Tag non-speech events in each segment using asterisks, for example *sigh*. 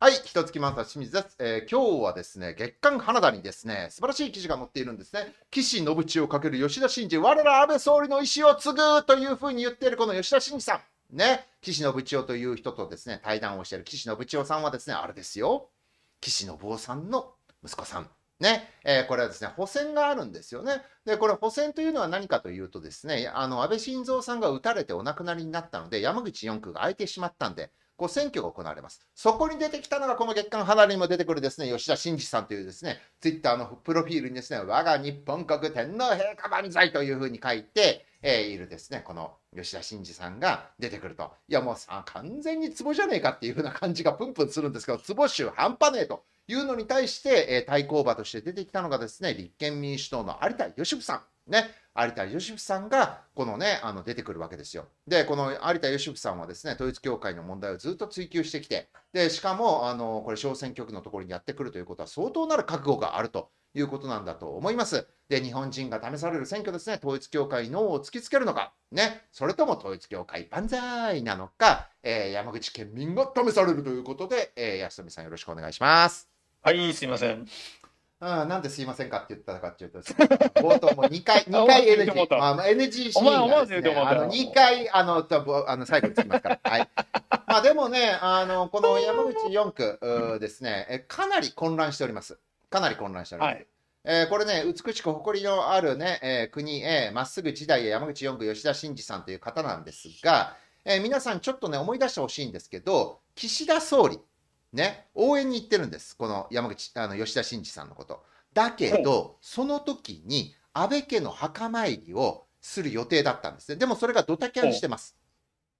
はい、一月漫才清水です、えー、今日はですね、月刊花田にですね、素晴らしい記事が載っているんですね。岸信千をかける吉田真二、我ら安倍総理の意思を継ぐというふうに言っているこの吉田真二さん。ね、岸信千代という人とですね、対談をしている岸信千代さんはですね、あれですよ。岸信夫さんの息子さん。ね、えー、これはですね、補選があるんですよね。で、これ補選というのは何かというとですね、あの、安倍晋三さんが撃たれてお亡くなりになったので、山口4区が空いてしまったんで、こう選挙が行われます。そこに出てきたのが、この月刊離れにも出てくるですね、吉田真嗣さんというですね、ツイッターのプロフィールにですね、我が日本国天皇陛下万歳というふうに書いて、えー、いるですね、この吉田真嗣さんが出てくると。いや、もうさ、完全に壺じゃねえかっていうふうな感じがプンプンするんですけど、壺ボ半端ねえというのに対して、えー、対抗馬として出てきたのがですね、立憲民主党の有田芳生さん。ね、有田芳生さんが、このね、あの出てくるわけですよ。で、この有田芳生さんはですね、統一教会の問題をずっと追求してきて、で、しかも、あの、これ、小選挙区のところにやってくるということは、相当なる覚悟があるということなんだと思います。で、日本人が試される選挙ですね、統一教会のを突きつけるのか、ね、それとも統一教会万歳なのか、えー、山口県民が試されるということで、えー、安富さんよろしくお願いします。はい、すいません。ん、なんですいませんかって言ったかっていうと、冒頭も2回、2 *laughs* 回 NG。あ、まあ、NG シーンがです、ね、あの2回、あの、あの最後につきますから。はい。まあでもね、あの、この山口4区ですね、かなり混乱しております。かなり混乱しております。はいえー、これね、美しく誇りのあるね、えー、国へ、まっすぐ時代へ山口4区吉田真二さんという方なんですが、えー、皆さんちょっとね、思い出してほしいんですけど、岸田総理、ね、応援に行ってるんです、この山口あの吉田真二さんのこと。だけど、はい、その時に安倍家の墓参りをする予定だったんですね。でもそれがドタキャンしてます。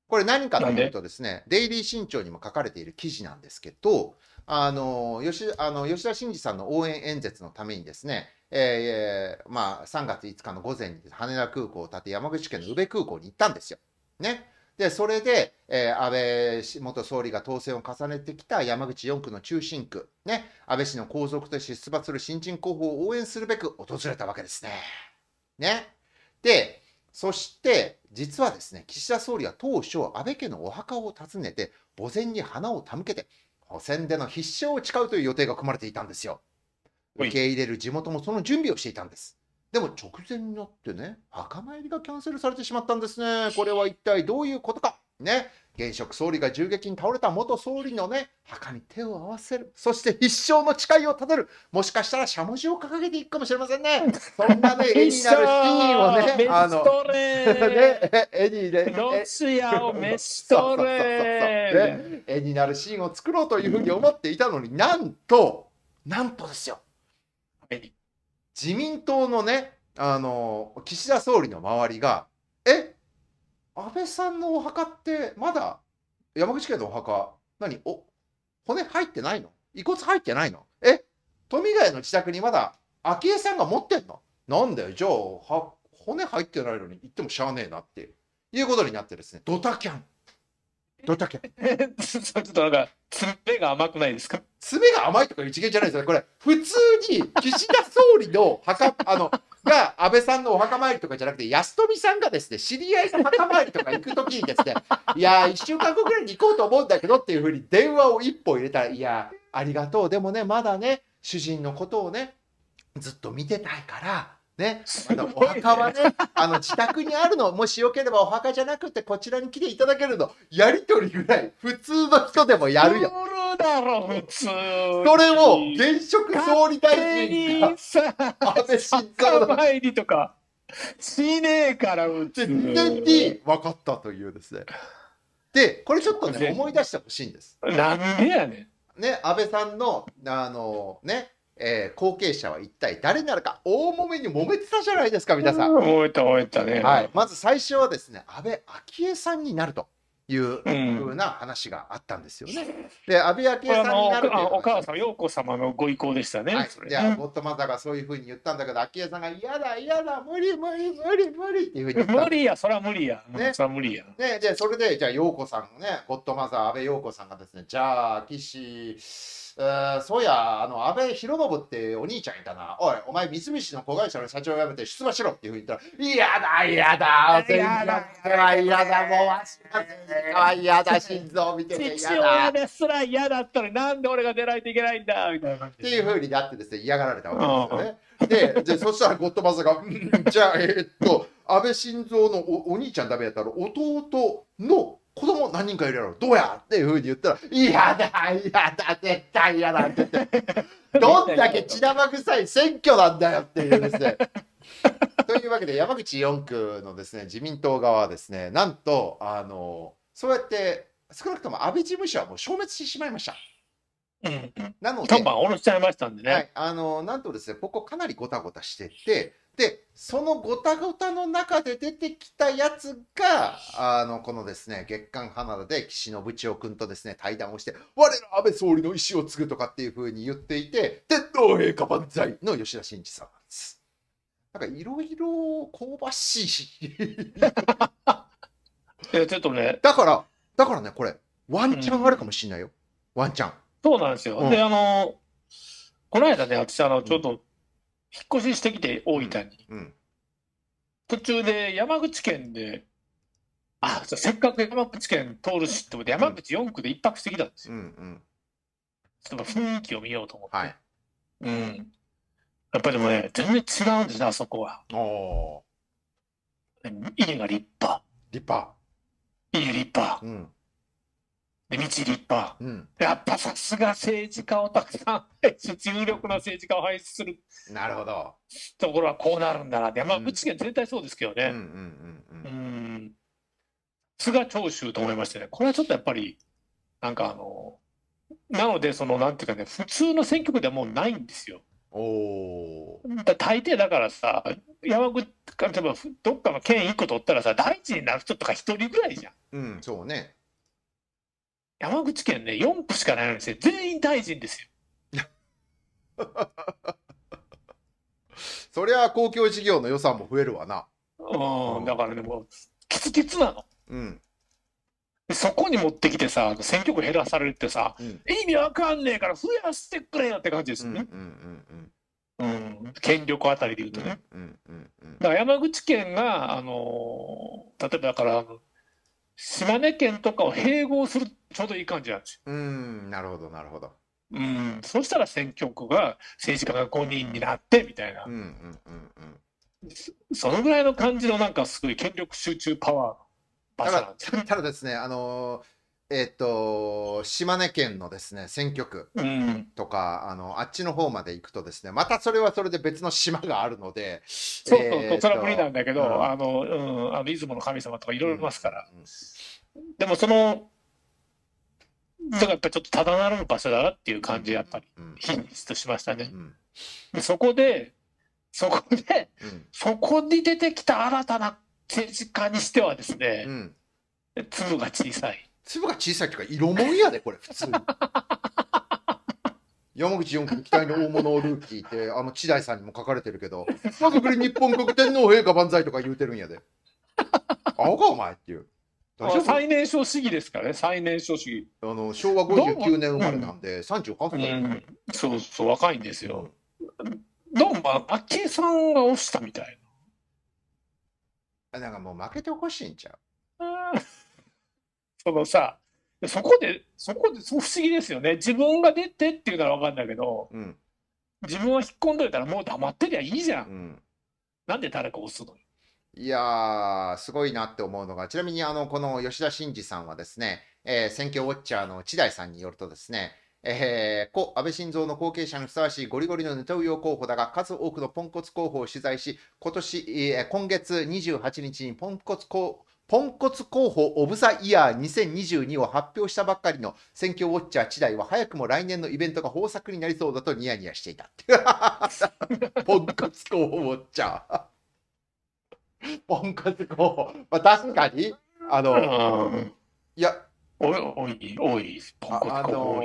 これ何かというとですね、デイリー新潮にも書かれている記事なんですけど、あの吉あの吉田真二さんの応援演説のためにですね、えーまあ、3月5日の午前に羽田空港を建て山口県の宇部空港に行ったんですよ。ね。で、それで、えー、安倍元総理が当選を重ねてきた山口4区の中心区、ね、安倍氏の皇族として出馬する新人候補を応援するべく訪れたわけですね。ね。で、そして、実はですね、岸田総理は当初、安倍家のお墓を訪ねて、墓前に花を手向けて、補選での必勝を誓うという予定が組まれていたんですよ。受け入れる地元もその準備をしていたんです。でも直前になってね、墓参りがキャンセルされてしまったんですね。これは一体どういうことか。ね、現職総理が銃撃に倒れた元総理のね、墓に手を合わせる。そして必勝の誓いを立てる。もしかしたらしゃもじを掲げていくかもしれませんね。そんなね、*laughs* 絵になるシーンをね、あの、れ *laughs* 絵にね、*laughs* ロシアを召し取れ。絵になるシーンを作ろうというふうに思っていたのに、なんと、なんとですよ。アメリ自民党のね、あの、岸田総理の周りが、え安倍さんのお墓って、まだ山口県のお墓、何お骨入ってないの遺骨入ってないのえ富ヶ谷の自宅にまだ昭恵さんが持ってんのなんだよ、じゃあ、骨入ってないのに行ってもしゃあねえなっていうことになってですね、ドタキャン。どったっけ *laughs* ちょっとなんか、爪が甘くないですか爪が甘いとかいう元じゃないですよね。これ、普通に岸田総理の墓、あの、が安倍さんのお墓参りとかじゃなくて、安富さんがですね、知り合いの墓参りとか行くときにですね、*laughs* いやー、1週間後ぐらいに行こうと思うんだけどっていうふうに電話を一歩入れたら、いやー、ありがとう、でもね、まだね、主人のことをね、ずっと見てたいから、ね、あのお墓はね、あの自宅にあるの、もしよければお墓じゃなくて、こちらに来ていただけるの、やりとりぐらい、普通の人でもやるよ。だろ、普通。それを、現職総理大臣が、安倍晋三の。参りとか、しねえから、普通。に分かったというですね。で、これちょっとね、思い出してほしいんです。なんでやねん。ね、安倍さんの、あの、ね、えー、後継者は一体誰なのか大揉めに揉めてたじゃないですか皆さん。揉めた揉めたね、はい、まず最初はですね安倍昭恵さんになると。いうふうな話があったんですよね。うん、で安倍昭恵さんになるとお母さん陽子様のご意向でしたね。はい、じゃあボットマザーがそういうふうに言ったんだけど昭恵さんが「嫌だ嫌だ無理無理無理無理」っていうふうに言った無理やそれは無理や。ね、それは無理や。ねでそれでじゃあ陽子さんねボットマザー安倍陽子さんがですねじゃあ岸そうや、あの、安倍博信ってお兄ちゃんいたな。おい、お前、三菱の子会社の社長を辞めて出馬しろっていうふうに言ったら、嫌だ、嫌だ、全然は嫌だ、もうわし嫌だ、心臓見てて嫌だ。父すら嫌だったら、なんで俺が出ないといけないんだ、みたいなっていうふうになってですね、嫌がられたわけですよね。でで、そしたらゴッドバザーが、ん、じゃあ、えー、っと、安倍晋三のおお兄ちゃんダメやったら、弟の子供何人かいるやろどうやっていうふうに言ったら「嫌だ嫌だ絶対嫌だ」って言って *laughs* どんだけ血玉臭い選挙なんだよっていうですね。*laughs* というわけで山口4区のですね自民党側はですねなんとあのそうやって少なくとも安倍事務所はもう消滅してしまいました。うんうん、なので、看板下ろしちゃいましたんでね。はい、あのなんとですね、ここかなりごたごたしてて、で、そのごたごたの中で出てきたやつが、あの、このですね、月刊花田で岸信千代君とですね、対談をして、我ら安倍総理の意思を継ぐとかっていうふうに言っていて、天皇陛下万歳の吉田真二さんなんです。なんかいろいろ香ばしい。え *laughs* ちょっとね。だから、だからね、これ、ワンチャンあるかもしれないよ。うん、ワンチャン。そうなんですよ。うん、で、あの、この間ね、私、あの、ちょうど、引っ越ししてきて、大分に、うんうん、途中で山口県で、あ、せっかく山口県通るしって思って、山口4区で一泊してきたんですよ。うんうん、ちょっと雰囲気を見ようと思って。はい、うん。やっぱりでもね、全然違うんですね、あそこは。お家が立派。立派。家立派。うん。道立派、うん、やっぱさすが政治家をたくさん有力な政治家を輩出するなるほどところはこうなるんだなって、まあ、物件全体そうですけどねうん菅長州と思いましてねこれはちょっとやっぱりなんかあのなのでそのなんていうかね普通の選挙区ではもうないんですよ。おだ大抵だからさ山口例えばどっかの県1個取ったらさ大臣になる人とか1人ぐらいじゃん。うんそうね山口県ね、4区しかないんですよ。全員大臣ですよ。*laughs* そりゃ公共事業の予算も増えるわな。うん、だからね、もう、きつきつなの。うん。そこに持ってきてさ、選挙区減らされるってさ、うん、意味わかんねえから増やしてくれよって感じですよね。権力あたりで言うとね。うんうんうん、だから山口県が、あのー、例えばだから、島根県とかを併合するちょうどいい感じなんですよ。うんなるほどなるほど。うん、そしたら選挙区が政治家が5人になってみたいな、うんうんうんうん、そのぐらいの感じのなんかすごい権力集中パワーバサなんでただですねあのえっ、と島根県のですね選挙区とか、うん、あのあっちの方まで行くとですねまたそれはそれで別の島があるのでそうそうそう、れは無理なんだけど、うん、あの、うん、あの出雲の神様とかいろいろいますから、うん、でもそのだからやっぱちょっとただならぬ場所だなっていう感じやっぱり品質としましたね。そこでそこで、そこに出てきた新たな政治家にしてはですね、粒が小さい。粒が小さいというか色もんやでこれ普通に。*laughs* 山口四区期待の大物ルーキーってあの千代さんにも書かれてるけど「久しぶり日本国天皇陛下万歳」とか言うてるんやで。*laughs* アホかお前っていう。最年少主義ですからね、最年少主義。あの昭和59年生まれなんで、38歳、うんうん、そうそう、若いんですよ。どうも、昭恵さんが押したみたいな。なんかもう負けてほしいんちゃう。そのさ、そこで、そこで、そう不思議ですよね。自分が出てっていうなら分かんないけど、うん、自分は引っ込んどいたらもう黙ってりゃいいじゃん。うん、なんで誰か押すのいやー、すごいなって思うのが、ちなみにあの、この吉田真二さんはですね、えー、選挙ウォッチャーの千代さんによるとですね、えー、故安倍晋三の後継者にふさわしいゴリゴリのネトウヨ候補だが、数多くのポンコツ候補を取材し、今年、えー、今月28日にポンコツ候補、ポンコツ候補オブザイヤー2022を発表したばっかりの選挙ウォッチャー千代は早くも来年のイベントが豊作になりそうだとニヤニヤしていた。*laughs* ポンコツ候補ウォッチャーポンコツこう、まあ、確かに、あの、いや、多い、多い、ポンツあの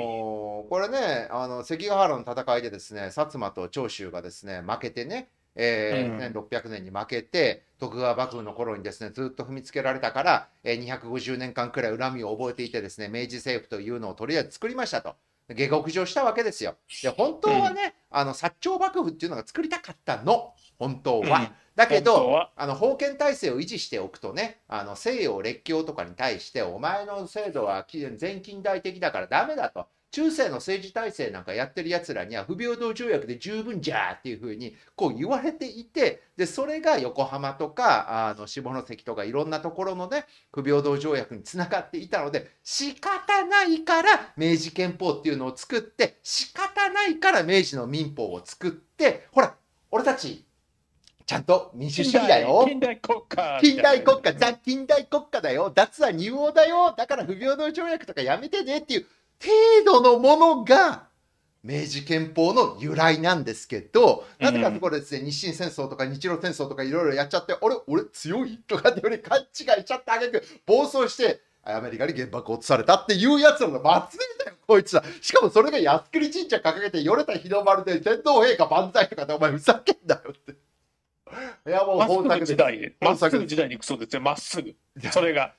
ー、これね、あの関ヶ原の戦いでですね、薩摩と長州がですね、負けてね、えー、うん、1600年に負けて徳川幕府の頃にですねずっと踏みつけられたから、えー、250年間くらい恨みを覚えていてですね明治政府というのをとりあえず作りましたと下克上したわけですよ。で本当はね、うん、あの薩長幕府っていうのが作りたかったの本当は。だけど、あの、封建体制を維持しておくとね、あの、西洋列強とかに対して、お前の制度は全近代的だからダメだと。中世の政治体制なんかやってる奴らには不平等条約で十分じゃーっていうふうにこう言われていてでそれが横浜とかあの下関とかいろんなところのね不平等条約につながっていたので仕方ないから明治憲法っていうのを作って仕方ないから明治の民法を作ってほら俺たちちゃんと民主主義だよ。近代国家。近代国家、ザ・近代国家だよ。脱は入王だよ。だから不平等条約とかやめてねっていう程度のものが、明治憲法の由来なんですけど、なぜかところですね、うん、日清戦争とか日露戦争とかいろいろやっちゃって、あれ俺強いとかってより勘違いしちゃってあげく暴走して、アメリカに原爆を落とされたっていうやつらの祭りだよ、こいつら。しかもそれが靖国神社掲げて、よれた日の丸で天皇陛下万歳とかでお前ふざけんなよって。いやもう本作時代に、まっすぐ時代にいくそうですよ、まっすぐ。それが。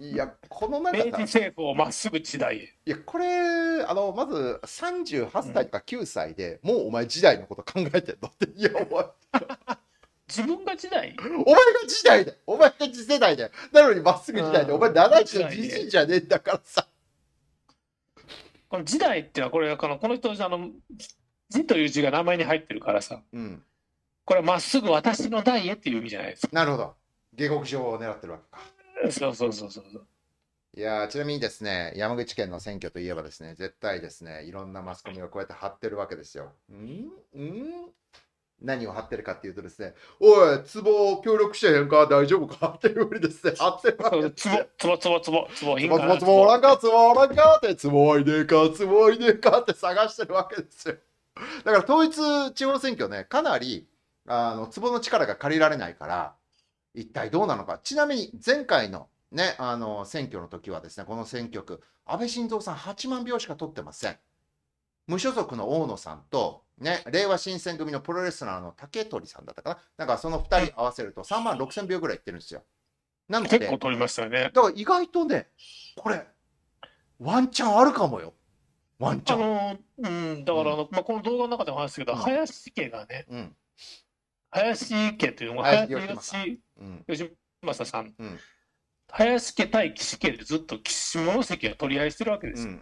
いや、この中明治政府をまっすぐ時代へ。いや、これ、あの、まず38歳とか9歳で、うん、もうお前時代のこと考えてんのって、いや、お前。*laughs* 自分が時代お前が時代だお前が次世代だなのにまっすぐ時代で、お前70のじじじゃねえんだからさ。この時代っていうのは、これ、このこの人、あの、字という字が名前に入ってるからさ。うんこれはまっすぐ私の代へっていう意味じゃないですか。なるほど。下克上を狙ってるわけか。そうそうそうそう。いやちなみにですね山口県の選挙といえばですね絶対ですねいろんなマスコミがこうやって貼ってるわけですよ。んん何を貼ってるかっていうとですね、おい、ツボ協力してへんか大丈夫か *laughs* っていうふうにですね、貼ってるわけです。ツボ、ツボ、ツボ、ツボ、ツボ、ツボ、ツボ、おらんか、ツボ、おらんかって、ツボボ、いねえか、ツボはいねえかって探してるわけですよ。だから統一地方選挙ね、かなりあの壺の力が借りられないから一体どうなのかちなみに前回のねあの選挙の時はですねこの選挙区安倍晋三さん8万票しか取ってません無所属の大野さんとね令和新選組のプロレスラーの竹取さんだったかななんかその2人合わせると3万6000票ぐらいいってるんですよなので結構取りましたよねだから意外とねこれワンチャンあるかもよワンチャンあのー、うんだからあの、うん、まあ、この動画の中でも話すけど、うん、林家がね、うん林家というのは林正さん、うん、林家対岸家でずっと下関が取り合いしてるわけですよ。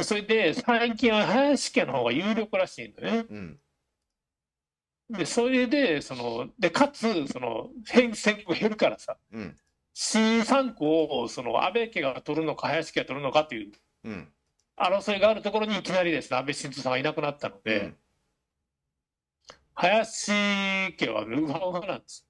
それで最近は林家の方が有力らしいんだね。うんでそれでそのでかつその変戦が減るからさ、うん、新三区をその安倍家が取るのか林家が取るのかという争いがあるところにいきなりです安倍晋三さんがいなくなったので、林家はウハなんです。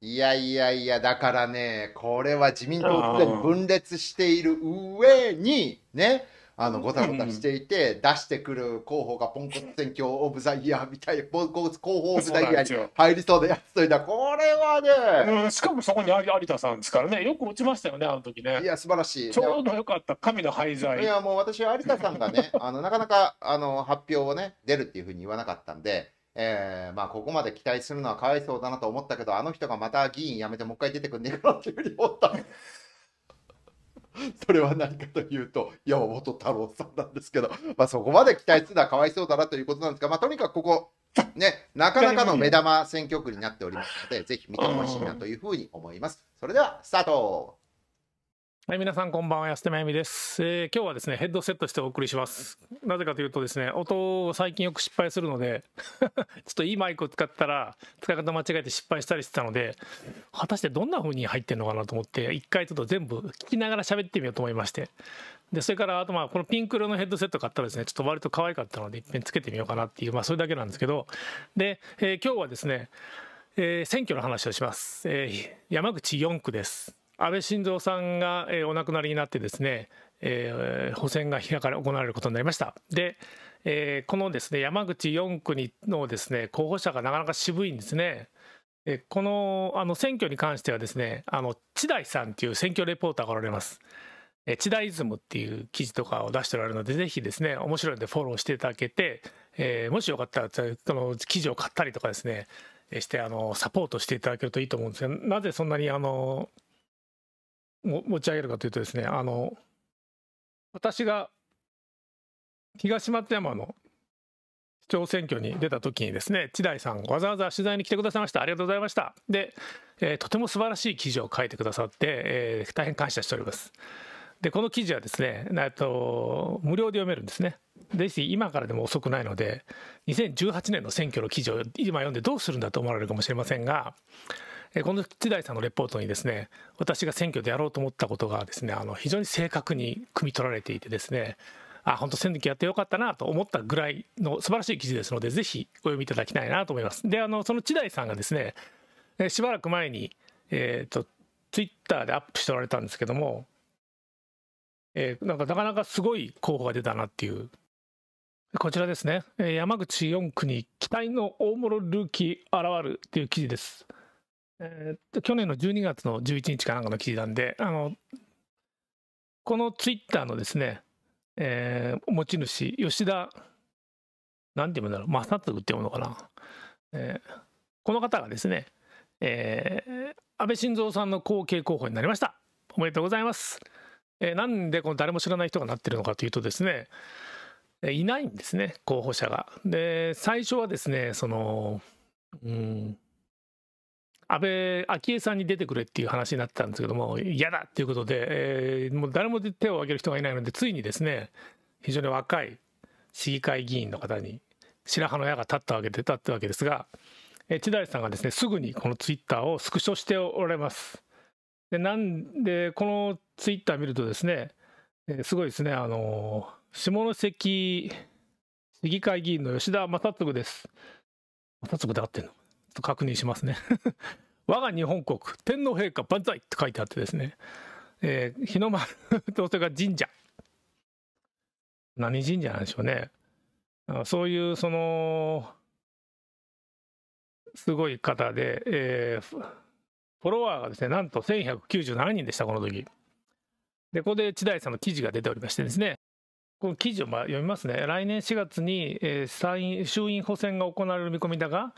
いやいやいや、だからね、これは自民党て分裂している上に、ね、あの、ごたごたしていて、出してくる候補がポンコツ選挙オブザイヤーみたいな、ポンコツ候補オブザイヤーに入りそうなやつといたこれはね、うん、しかもそこに有田さんですからね、よく落ちましたよね、あの時ね。いや、素晴らしい。ちょうどよかった、神の廃材。いや、もう私は有田さんがね、あの、なかなか、あの、発表をね、出るっていうふうに言わなかったんで、えー、まあ、ここまで期待するのはかわいそうだなと思ったけど、あの人がまた議員辞めてもう一回出てくんねえかなっていうふうに思った。*laughs* それは何かというと、山本太郎さんなんですけど、まあ、そこまで期待するのはかわいそうだなということなんですが、まあ、とにかくここ、ね、なかなかの目玉選挙区になっておりますので、ぜひ見てほしいなというふうに思います。それでは、スタートはい、皆さんこんばんは、安手まゆみです、えー、今日はですね、ヘッドセットしてお送りします。なぜかというとですね、音を最近よく失敗するので *laughs* ちょっといいマイクを使ったら、使い方間違えて失敗したりしてたので、果たしてどんな風に入ってるのかなと思って、一回ちょっと全部聞きながら喋ってみようと思いまして。で、それから、あとまあ、このピンク色のヘッドセット買ったらですね、ちょっと割と可愛かったので、一遍つけてみようかなっていう、まあ、それだけなんですけど、で、えー、今日はですね、えー、選挙の話をします。えー、山口4区です。安倍晋三さんが、えー、お亡くなりになってですね、えー、補選が開かれ行われることになりました。で、えー、このですね山口4区にのですね候補者がなかなか渋いんですね。えこのあの選挙に関してはですねあの千代さんていう選挙レポーターがおられます。え千代イズムっていう記事とかを出しておられるのでぜひですね面白いのでフォローしていただけて、えー、もしよかったらこの記事を買ったりとかですねしてあのサポートしていただけるといいと思うんですがなぜそんなにあの持ち上げるかというとですねあの私が東松山の市長選挙に出た時にですね千代さんわざわざ取材に来てくださいましたありがとうございましたで、えー、とても素晴らしい記事を書いてくださって、えー、大変感謝しておりますでこの記事はですねと無料で読めるんですねぜひ今からでも遅くないので2018年の選挙の記事を今読んでどうするんだと思われるかもしれませんがこの時代さんのレポートにですね私が選挙でやろうと思ったことがですねあの非常に正確に汲み取られていてですねあ本当選挙やってよかったなと思ったぐらいの素晴らしい記事ですのでぜひお読みいただきたいなと思います。であのその千代さんがですねしばらく前に、えーと、とツイッターでアップしておられたんですけども、えー、なんかなかなかすごい候補が出たなっていうこちらですね山口4区に期待の大物ルーキー現るという記事です。えっと去年の12月の11日かなんかの記事なんで、あのこのツイッターのですね、えー、持ち主、吉田、なんていうんだろう、正嗣って読むのかな、えー、この方がですね、えー、安倍晋三さんの後継候補になりました。おめでとうございます。えー、なんでこの誰も知らない人がなってるのかというとですね、いないんですね、候補者が。で、最初はですね、その、うん、安倍昭恵さんに出てくれっていう話になってたんですけども嫌だっていうことで、えー、もう誰も手を挙げる人がいないのでついにですね非常に若い市議会議員の方に白羽の矢が立ったわけで立ったわけですが、えー、千代さんがですねすぐにこのツイッターをスクショしておられます。でなんでこのツイッター見るとですね、えー、すごいですねあのー、下関市議会議員の吉田正嗣です。正嗣で合ってんのと確認しますね *laughs* 我が日本国天皇陛下万歳って書いてあってですね、えー、日の丸とそれから神社何神社なんでしょうねそういうそのすごい方で、えー、フォロワーがですねなんと1197人でしたこの時でここで千代さんの記事が出ておりましてですねこの記事をまあ読みますね来年4月に、えー、衆院補選が行われる見込みだが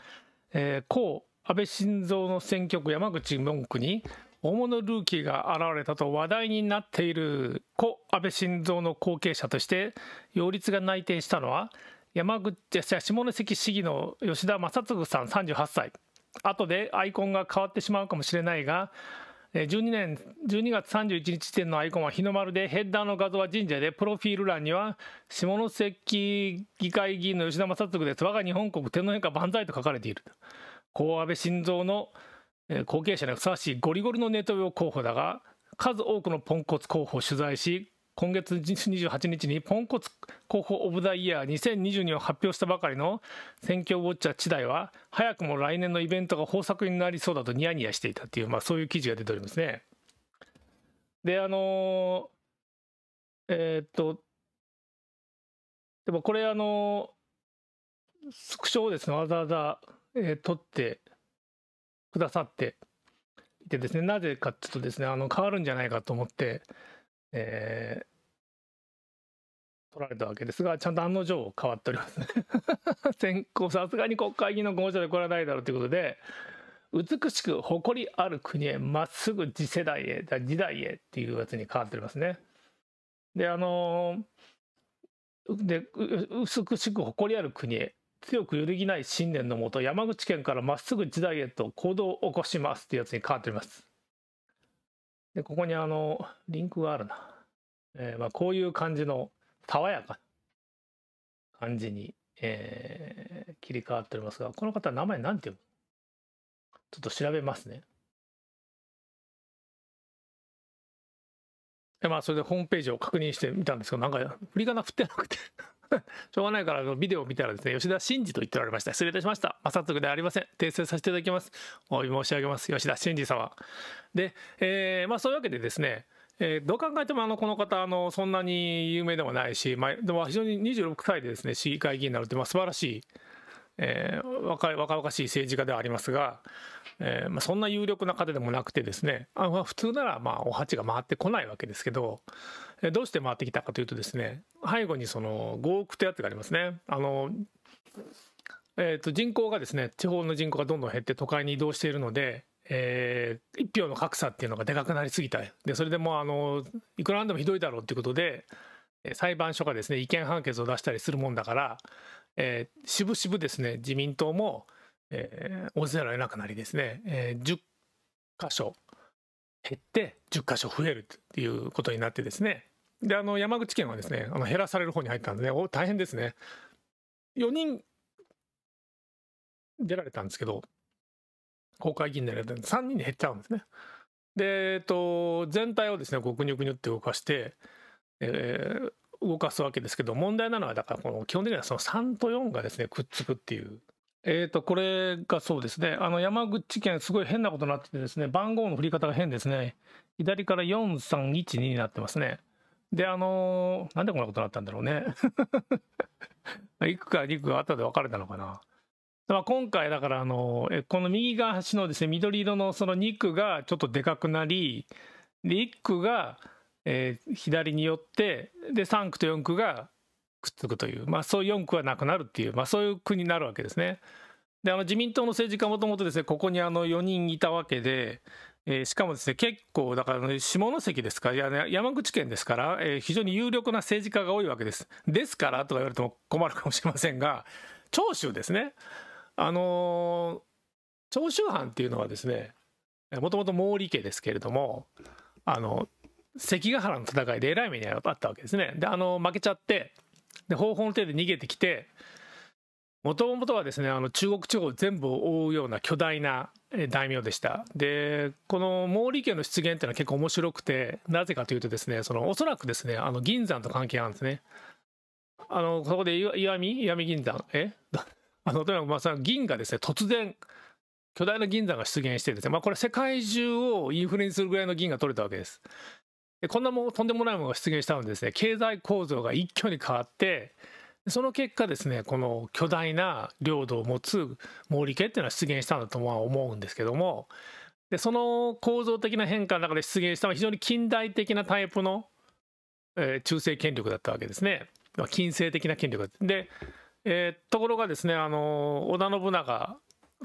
えー、安倍晋三の選挙区山口文句に大物ルーキーが現れたと話題になっている故安倍晋三の後継者として擁立が内定したのは山口下関市議の吉田正嗣さん38歳後でアイコンが変わってしまうかもしれないが12年12月31日時点のアイコンは日の丸でヘッダーの画像は神社でプロフィール欄には下関議会議員の吉田正嗣です我が日本国天皇陛下万歳と書かれている高安倍晋三の後継者にふさわしいゴリゴリのネトウヨ候補だが数多くのポンコツ候補を取材し今月28日にポンコツ候補オブザイヤー2022を発表したばかりの選挙ウォッチャー知代は早くも来年のイベントが豊作になりそうだとニヤニヤしていたっていう、まあ、そういう記事が出ておりますね。であのー、えー、っとでもこれあのー、スクショをですねわざわざ、えー、取ってくださっていてですねなぜかっていうとですねあの変わるんじゃないかと思ってえー、取られたわけですが、ちゃんと案の定変わっております、ね。*laughs* 先行、さすがに国会議員の候補者で来らないだろうということで、美しく誇りある国へ、まっすぐ次世代へ、時代へっていうやつに変わっておりますね。で、あのー、で、美しく誇りある国へ、強く揺るぎない信念のもと、山口県からまっすぐ時代へと行動を起こしますっていうやつに変わっております。で、ここにあの、リンクがあるな。えー、まあ、こういう感じの爽やかな感じに、えー、切り替わっておりますが、この方、名前なんて読むちょっと調べますね。で、まあ、それでホームページを確認してみたんですけど、なんか、振り仮名振ってなくて *laughs* しょうがないから、ビデオを見たらですね、吉田真二と言っておられました。失礼いたしました。まあ、早速ではありません。訂正させていただきます。お詫び申し上げます。吉田真二様。で、えー、まあ、そういうわけでですね、えー、どう考えてもあのこの方あのそんなに有名でもないし、まあ、でも非常に26歳でですね市議会議員になるって、まあ、素晴らしいえー、若々しい政治家ではありますが、えーまあ、そんな有力な方でもなくてですねあ、まあ、普通ならまあお鉢が回ってこないわけですけど、えー、どうして回ってきたかというとですね背後にその5億ってやつがありますね。あのえー、と人口がですね地方の人口がどんどん減って都会に移動しているので、えー、一票の格差っていうのがでかくなりすぎたでそれでもうあのいくらなんでもひどいだろうっていうことで裁判所がですね違憲判決を出したりするもんだからえー、渋々ですね、自民党も、えー、大勢られなくなりですね、えー、10箇所減って10箇所増えるっていうことになってですね、で、あの、山口県はですね、あの減らされる方に入ったんでね、お大変ですね。4人出られたんですけど、国会議員出られたんで、3人に減っちゃうんですね。で、えっと、全体をですね、こう、ぐにゅぐにゅって動かして、えー、動かすわけですけど、問題なのは、だからこの基本的にはその3と4がですね、くっつくっていう。えーと、これがそうですね。あの、山口県すごい変なことになっててですね、番号の振り方が変ですね。左から4312になってますね。で、あのー、なんでこんなことになったんだろうね。い *laughs* くか2区が後で分かれたのかな。まあ、今回だからあのこの右側端のですね緑色のその2区がちょっとでかくなりで1区がえー、左に寄ってで3区と4区がくっつくという、まあ、そういう4区はなくなるっていう、まあ、そういう区になるわけですね。であの自民党の政治家もともとですねここにあの4人いたわけで、えー、しかもですね結構だから下関ですかいや、ね、山口県ですから、えー、非常に有力な政治家が多いわけです。ですからとか言われても困るかもしれませんが長州ですね。あのー、長州藩っていうのはですねもともと毛利家ですけれどもあの関ヶ原の戦いでえらい目にあったわけですね。であの負けちゃってで方法の手で逃げてきてもともとはですねあの中国地方全部を覆うような巨大な大名でしたでこの毛利家の出現っていうのは結構面白くてなぜかというとですねそのおそらくですねあの銀山と関係あるんですねあのそこで石見石見銀山え *laughs* あのとにかくまあその銀がですね突然巨大な銀山が出現してですねまあこれ世界中をインフレにするぐらいの銀が取れたわけですでこんなもとんでもないものが出現したのでですね経済構造が一挙に変わってその結果ですねこの巨大な領土を持つ毛利家っていうのは出現したんだとは思うんですけどもでその構造的な変化の中で出現したのは非常に近代的なタイプの、えー、中世権力だったわけですね、まあ、近世的な権力で、えー、ところがですねあの織田信長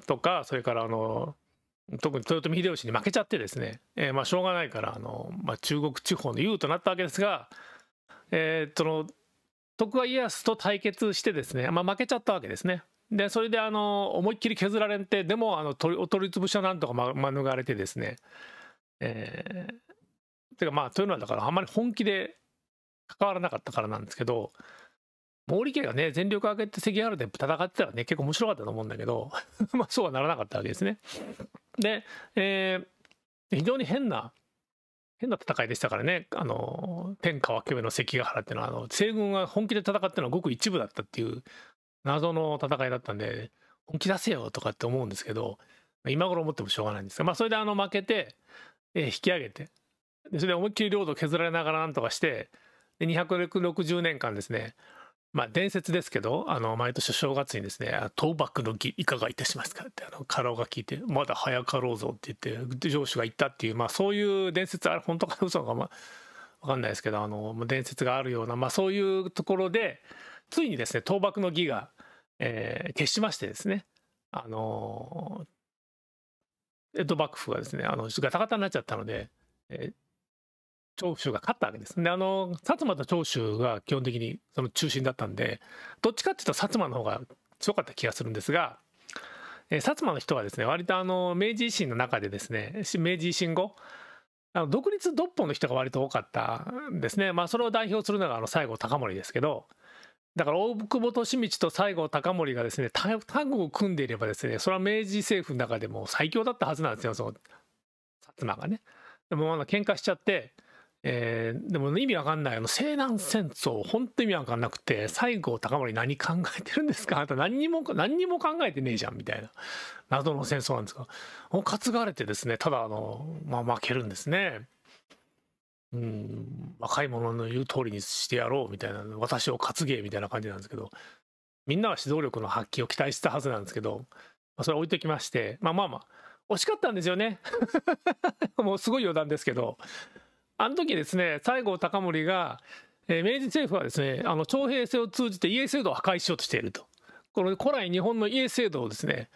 とかそれからあの特に豊臣秀吉に負けちゃってですね、えー、まあしょうがないからあの、まあ、中国地方の優となったわけですが、えー、その徳川家康と対決してですね、まあ、負けちゃったわけですね。でそれであの思いっきり削られてでもあの取お取り潰しはなんとか免れてですね、えー、てかまあというのはだからあんまり本気で関わらなかったからなんですけど毛利家がね全力を挙げて関ヶ原で戦ってたらね結構面白かったと思うんだけど *laughs* まあそうはならなかったわけですね。で、えー、非常に変な変な戦いでしたからねあの天下分け目の関ヶ原っていうのはあの西軍が本気で戦ったのはごく一部だったっていう謎の戦いだったんで本気出せよとかって思うんですけど今頃思ってもしょうがないんですが、まあ、それであの負けて、えー、引き上げてでそれで思いっきり領土削られながらなんとかしてで260年間ですねまあ、伝説ですけど、あの、毎年正月にですね、倒幕の儀いかがいたしますかって、あの、カラが聞いて、まだ早かろうぞって言って、上司が言ったっていう、まあ、そういう伝説、あれ、本当か嘘か、まあ、わかんないですけど、あの、伝説があるような、まあ、そういうところで、ついにですね、倒幕の儀が、えー、しましてですね、あの江戸幕府がですね、あの、ガタガタになっちゃったので、えー、長州が勝ったわけです。で、あの、薩摩と長州が基本的にその中心だったんで、どっちかっていうと薩摩の方が強かった気がするんですが、えー、薩摩の人はですね、割とあの、明治維新の中でですね、明治維新後、あの独立独歩の人が割と多かったんですね。まあ、それを代表するのがあの西郷隆盛ですけど、だから大久保利通と西郷隆盛がですね、タッグを組んでいればですね、それは明治政府の中でも最強だったはずなんですよ、その薩摩がね。でもあの喧嘩しちゃって、えー、でも意味わかんないあの西南戦争本当意味わかんなくて西郷隆盛何考えてるんですか *laughs* あなた何にも何にも考えてねえじゃんみたいな謎の戦争なんですがう担がれてですねただあの、まあ、負けるんですね。うん、若い者の言う通りにしてやろうみたいな私を担げみたいな感じなんですけどみんなは指導力の発揮を期待したはずなんですけど、まあ、それ置いときましてまあまあまあ惜しかったんですよね *laughs* もうすごい余談ですけどあの時ですね、西郷隆盛が、えー、明治政府はですね、あの徴兵制を通じて家制度を破壊しようとしていると。この古来日本の家制度をですね、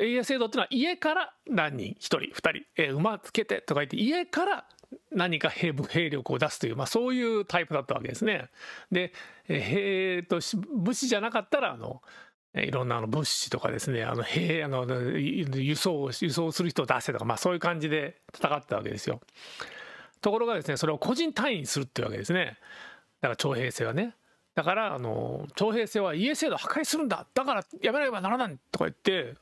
家制度っていうのは家から何人、1人、2人、えー、馬つけてとか言って、家から何か兵兵力を出すという、まあ、そういうタイプだったわけですね。で、えー、と武士じゃなかったらあのいろんなあの物資とかですねあの兵あの輸送輸送する人を出せとか、まあ、そういう感じで戦ったわけですよ。ところがですねそれを個人単位にするっていうわけですねだから徴兵制はねだからあの徴兵制は家制度破壊するんだだからやめなければならないとか言って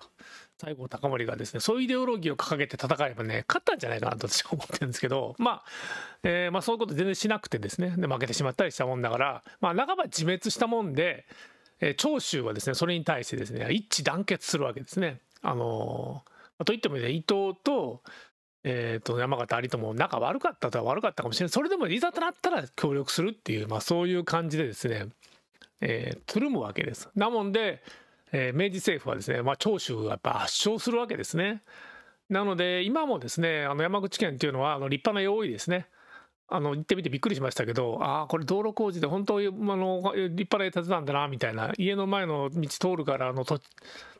西郷隆盛がですねそういうイデオロギーを掲げて戦えばね勝ったんじゃないかなと私は思ってるんですけど、まあえー、まあそういうこと全然しなくてですねで負けてしまったりしたもんだから、まあ、半ば自滅したもんで、えー、長州はですねそれに対してですね一致団結するわけですね。あのー、といっても、ね、伊藤とえーと、山形有友仲悪かったとは悪かったかもしれないそれでもいざとなったら協力するっていう、まあ、そういう感じでですね、えー、つるむわけです。なもんで、えー、明治政府はですね、まあ、長州がやっぱ圧勝するわけですね。なので今もですねあの山口県っていうのはあの立派な用意ですね。あの行ってみてびっくりしましたけどああこれ道路工事で本当あの立派な家建てたんだなみたいな家の前の道通るからあの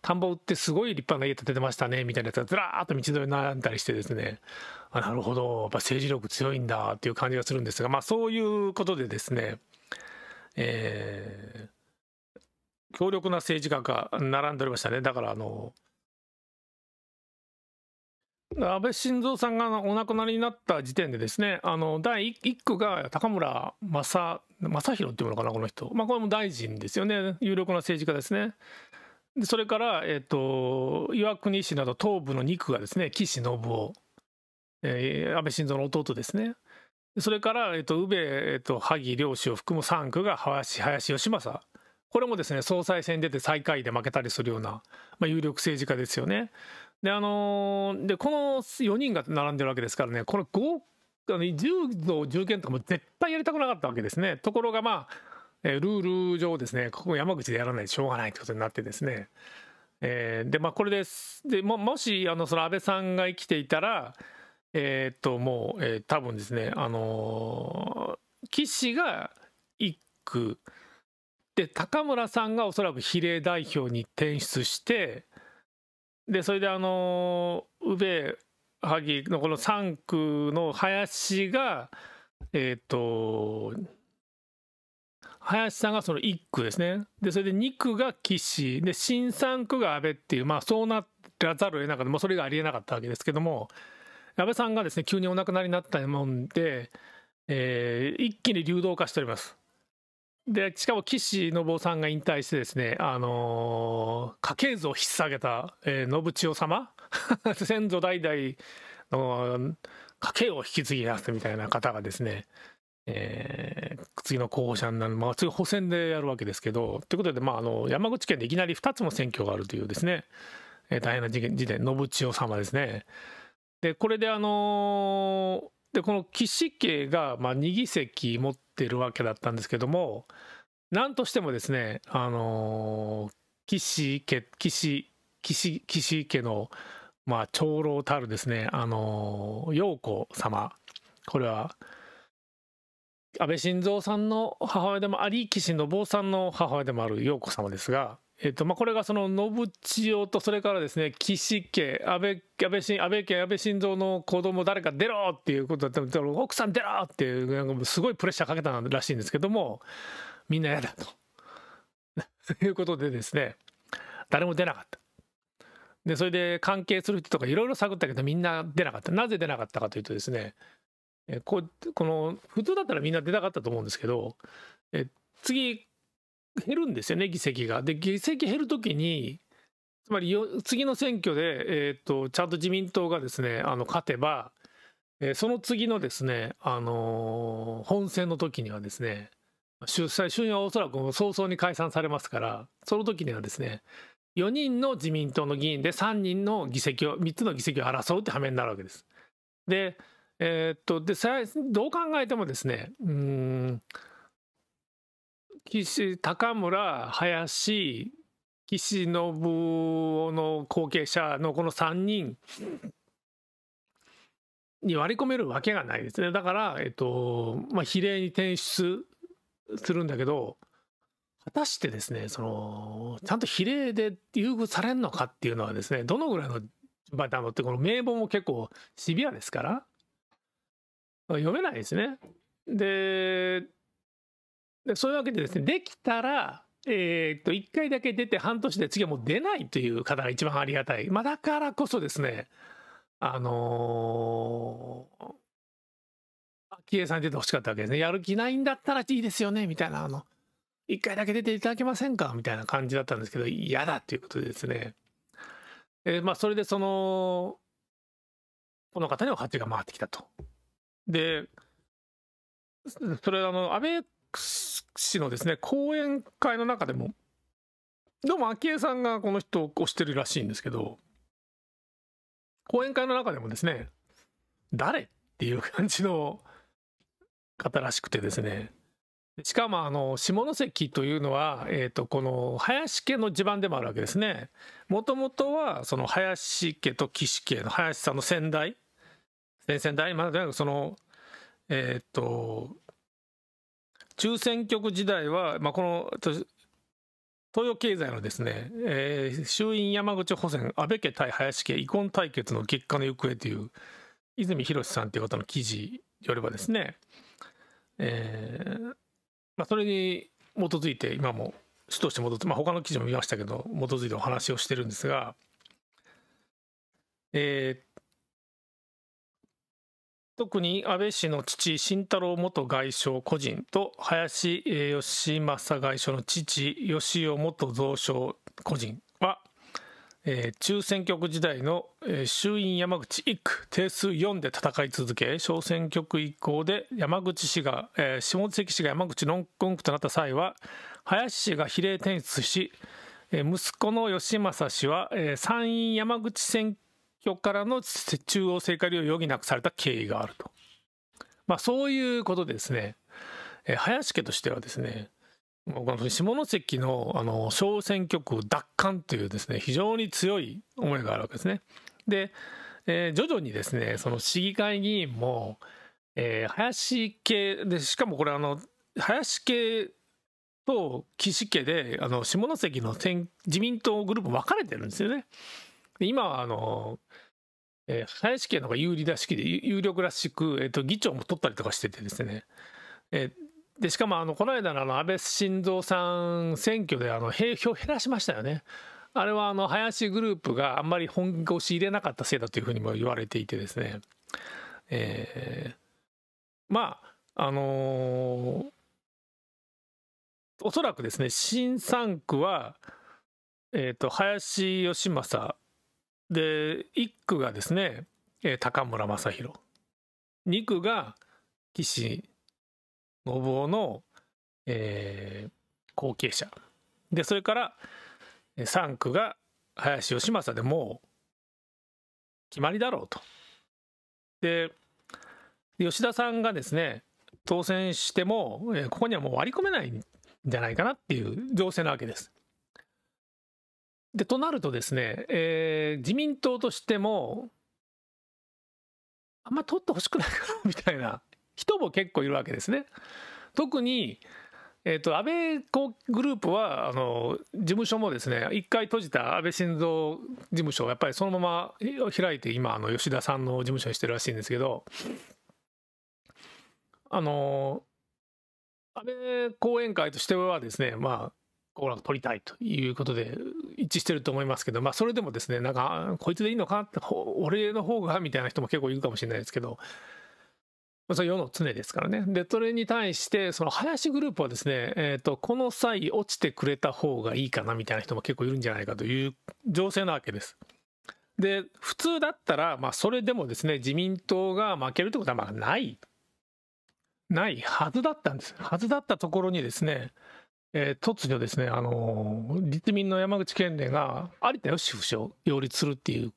田んぼ売ってすごい立派な家建ててましたねみたいなやつがずらーっと道沿いに並んだりしてですねあなるほどやっぱ政治力強いんだっていう感じがするんですがまあそういうことでですねえー、強力な政治家が並んでおりましたねだからあの安倍晋三さんがお亡くなりになった時点でですねあの第1区が高村正正弘っていうのかなこの人、まあ、これも大臣ですよね有力な政治家ですね。でそれから、えーと、岩国市など東部の2区がですね岸信夫、えー、安倍晋三の弟ですね。それから、えーと、宇部、えーと、萩両氏を含む3区が林林義政これもですね、総裁選出て最下位で負けたりするような、まあ、有力政治家ですよね。で、あのー、で、この4人が並んでるわけですからね、これ5、10の重権とかも絶対やりたくなかったわけですね。ところがまあ、ルール上ですね、ここ山口でやらないとしょうがないってことになってですね。えー、で、まあ、これです。で、ももし、あの、その安倍さんが生きていたら、えっと、もう、えー、多分ですね、あの岸が1区、で高村さんがおそらく比例代表に転出してでそれであの宇部萩のこの3区の林がえっ、ー、と林さんがその1区ですねでそれで2区が岸で新3区が安倍っていうまあそうならざるを得なかった、それがありえなかったわけですけども安倍さんがですね急にお亡くなりになったもんで、えー、一気に流動化しております。でしかも岸信夫さんが引退してですね、あのー、家系図を引っ提げた、えー、信千代様 *laughs* 先祖代々の家系を引き継ぎ出すみたいな方がですね、えー、次の候補者になる、まあ、次補選でやるわけですけどということで、まあ、あの山口県でいきなり2つの選挙があるというですね、えー、大変な事件時点信千代様ですね。でこれであのーでこの岸家がまあ2議席持っているわけだったんですけども何としてもですねあの岸家岸岸岸家のまあ長老たるですねあの陽子様これは安倍晋三さんの母親でもあり岸信夫さんの母親でもある陽子様ですがえっとまあ、これがその信千代とそれからですね岸家安倍安倍安倍家安倍晋三の子供誰か出ろっていうことだったので奥さん出ろっていうなんかすごいプレッシャーかけたらしいんですけどもみんな嫌だと *laughs* いうことでですね誰も出なかった。でそれで関係する人とかいろいろ探ったけどみんな出なかったなぜ出なかったかというとですねえここの普通だったらみんな出たかったと思うんですけどえ次減るんですよね議席が。で議席減るときにつまり次の選挙で、えーと、ちゃんと自民党がですねあの勝てば、えー、その次のですね、あのー、本選の時にはですね主催はおそらく早々に解散されますからその時にはですね4人の自民党の議員で3人の議席を3つの議席を争うって羽目になるわけです。で,、えー、っとでどう考えてもですねうん岸高村林岸信夫の後継者のこの3人に割り込めるわけがないですねだから、えっとまあ、比例に転出するんだけど果たしてですねそのちゃんと比例で優遇されるのかっていうのはですねどのぐらいのバターのってこの名簿も結構シビアですから読めないですね。ででそういうわけでですね、できたら、えー、っと、1回だけ出て半年で次はもう出ないという方が一番ありがたい。まあ、だからこそですね、あのー、昭恵さんに出てほしかったわけですね。やる気ないんだったらいいですよね、みたいな、あの、1回だけ出ていただけませんかみたいな感じだったんですけど、嫌だということでですね。えー、まあ、それでその、この方には8が回ってきたと。で、それあの安倍市のですね講演会の中でもどうも昭恵さんがこの人を推してるらしいんですけど講演会の中でもですね誰っていう感じの方らしくてですねしかもあの下関というのは、えー、とこの林家の地盤でもあるわけですねもともとはその林家と岸家の林さんの先代先々代まく、そのえっ、ー、と中選挙区時代は、まあ、この東洋経済のですね、えー、衆院山口補選安倍家対林家遺恨対決の結果の行方という泉博さんという方の記事よればですね、えーまあ、それに基づいて今も主として戻って、まあ、他の記事も見ましたけど基づいてお話をしてるんですがえー、特に安倍氏の父、慎太郎元外相個人と、林義正外相の父、義雄元蔵相個人は、えー、中選挙区時代の、えー、衆院山口1区定数4で戦い続け小選挙区以降で山口氏が、えー、下関市が山口4区となった際は林氏が比例転出し、えー、息子の義政氏は、えー、参院山口選局からの中央政界利を余儀なくされた経緯があると。まあ、そういうことでですね、え林家としてはですね、下関のあの小選挙区奪還というですね、非常に強い思いがあるわけですね。で、えー、徐々にですね、その市議会議員も、えー、林家で、しかもこれあの、林家と岸家で、あの下関の自民党グループ分かれてるんですよね。で今はあの、えー、林家の方が有利らしく有力らしく、えーと、議長も取ったりとかしててですね、えー、でしかもあのこの間のあの安倍晋三さん選挙であの票減らしましたよね。あれはあの林グループがあんまり本腰入れなかったせいだというふうにも言われていてですね、えー、まああのー、おそらくですね新3区は、えーと、と林芳正で1区がですね高村正宏2区が岸信夫の、えー、後継者でそれから3区が林芳正でもう決まりだろうと。で吉田さんがですね当選してもここにはもう割り込めないんじゃないかなっていう情勢なわけです。でとなるとですね、えー、自民党としてもあんま取ってほしくないかな *laughs* みたいな人も結構いるわけですね。特に、えーと、安倍グループはあの事務所もですね一回閉じた安倍晋三事務所をやっぱりそのまま開いて今あの吉田さんの事務所にしてるらしいんですけどあの安倍後援会としてはですねまあオーラを取りたいということで一致してると思いますけど、まあ、それでもですねなんかこいつでいいのかって俺の方がみたいな人も結構いるかもしれないですけど、まあ、それ世の常ですからねでそれに対してその林グループはですね、えーとこの際落ちてくれた方がいいかなみたいな人も結構いるんじゃないかという情勢なわけです。で普通だったら、まあ、それでもですね自民党が負けるってことはまあないないはずだったんですはずだったところにですねえー、突如ですね、あのー、立民の山口県連が有田芳生氏を擁立するっていう、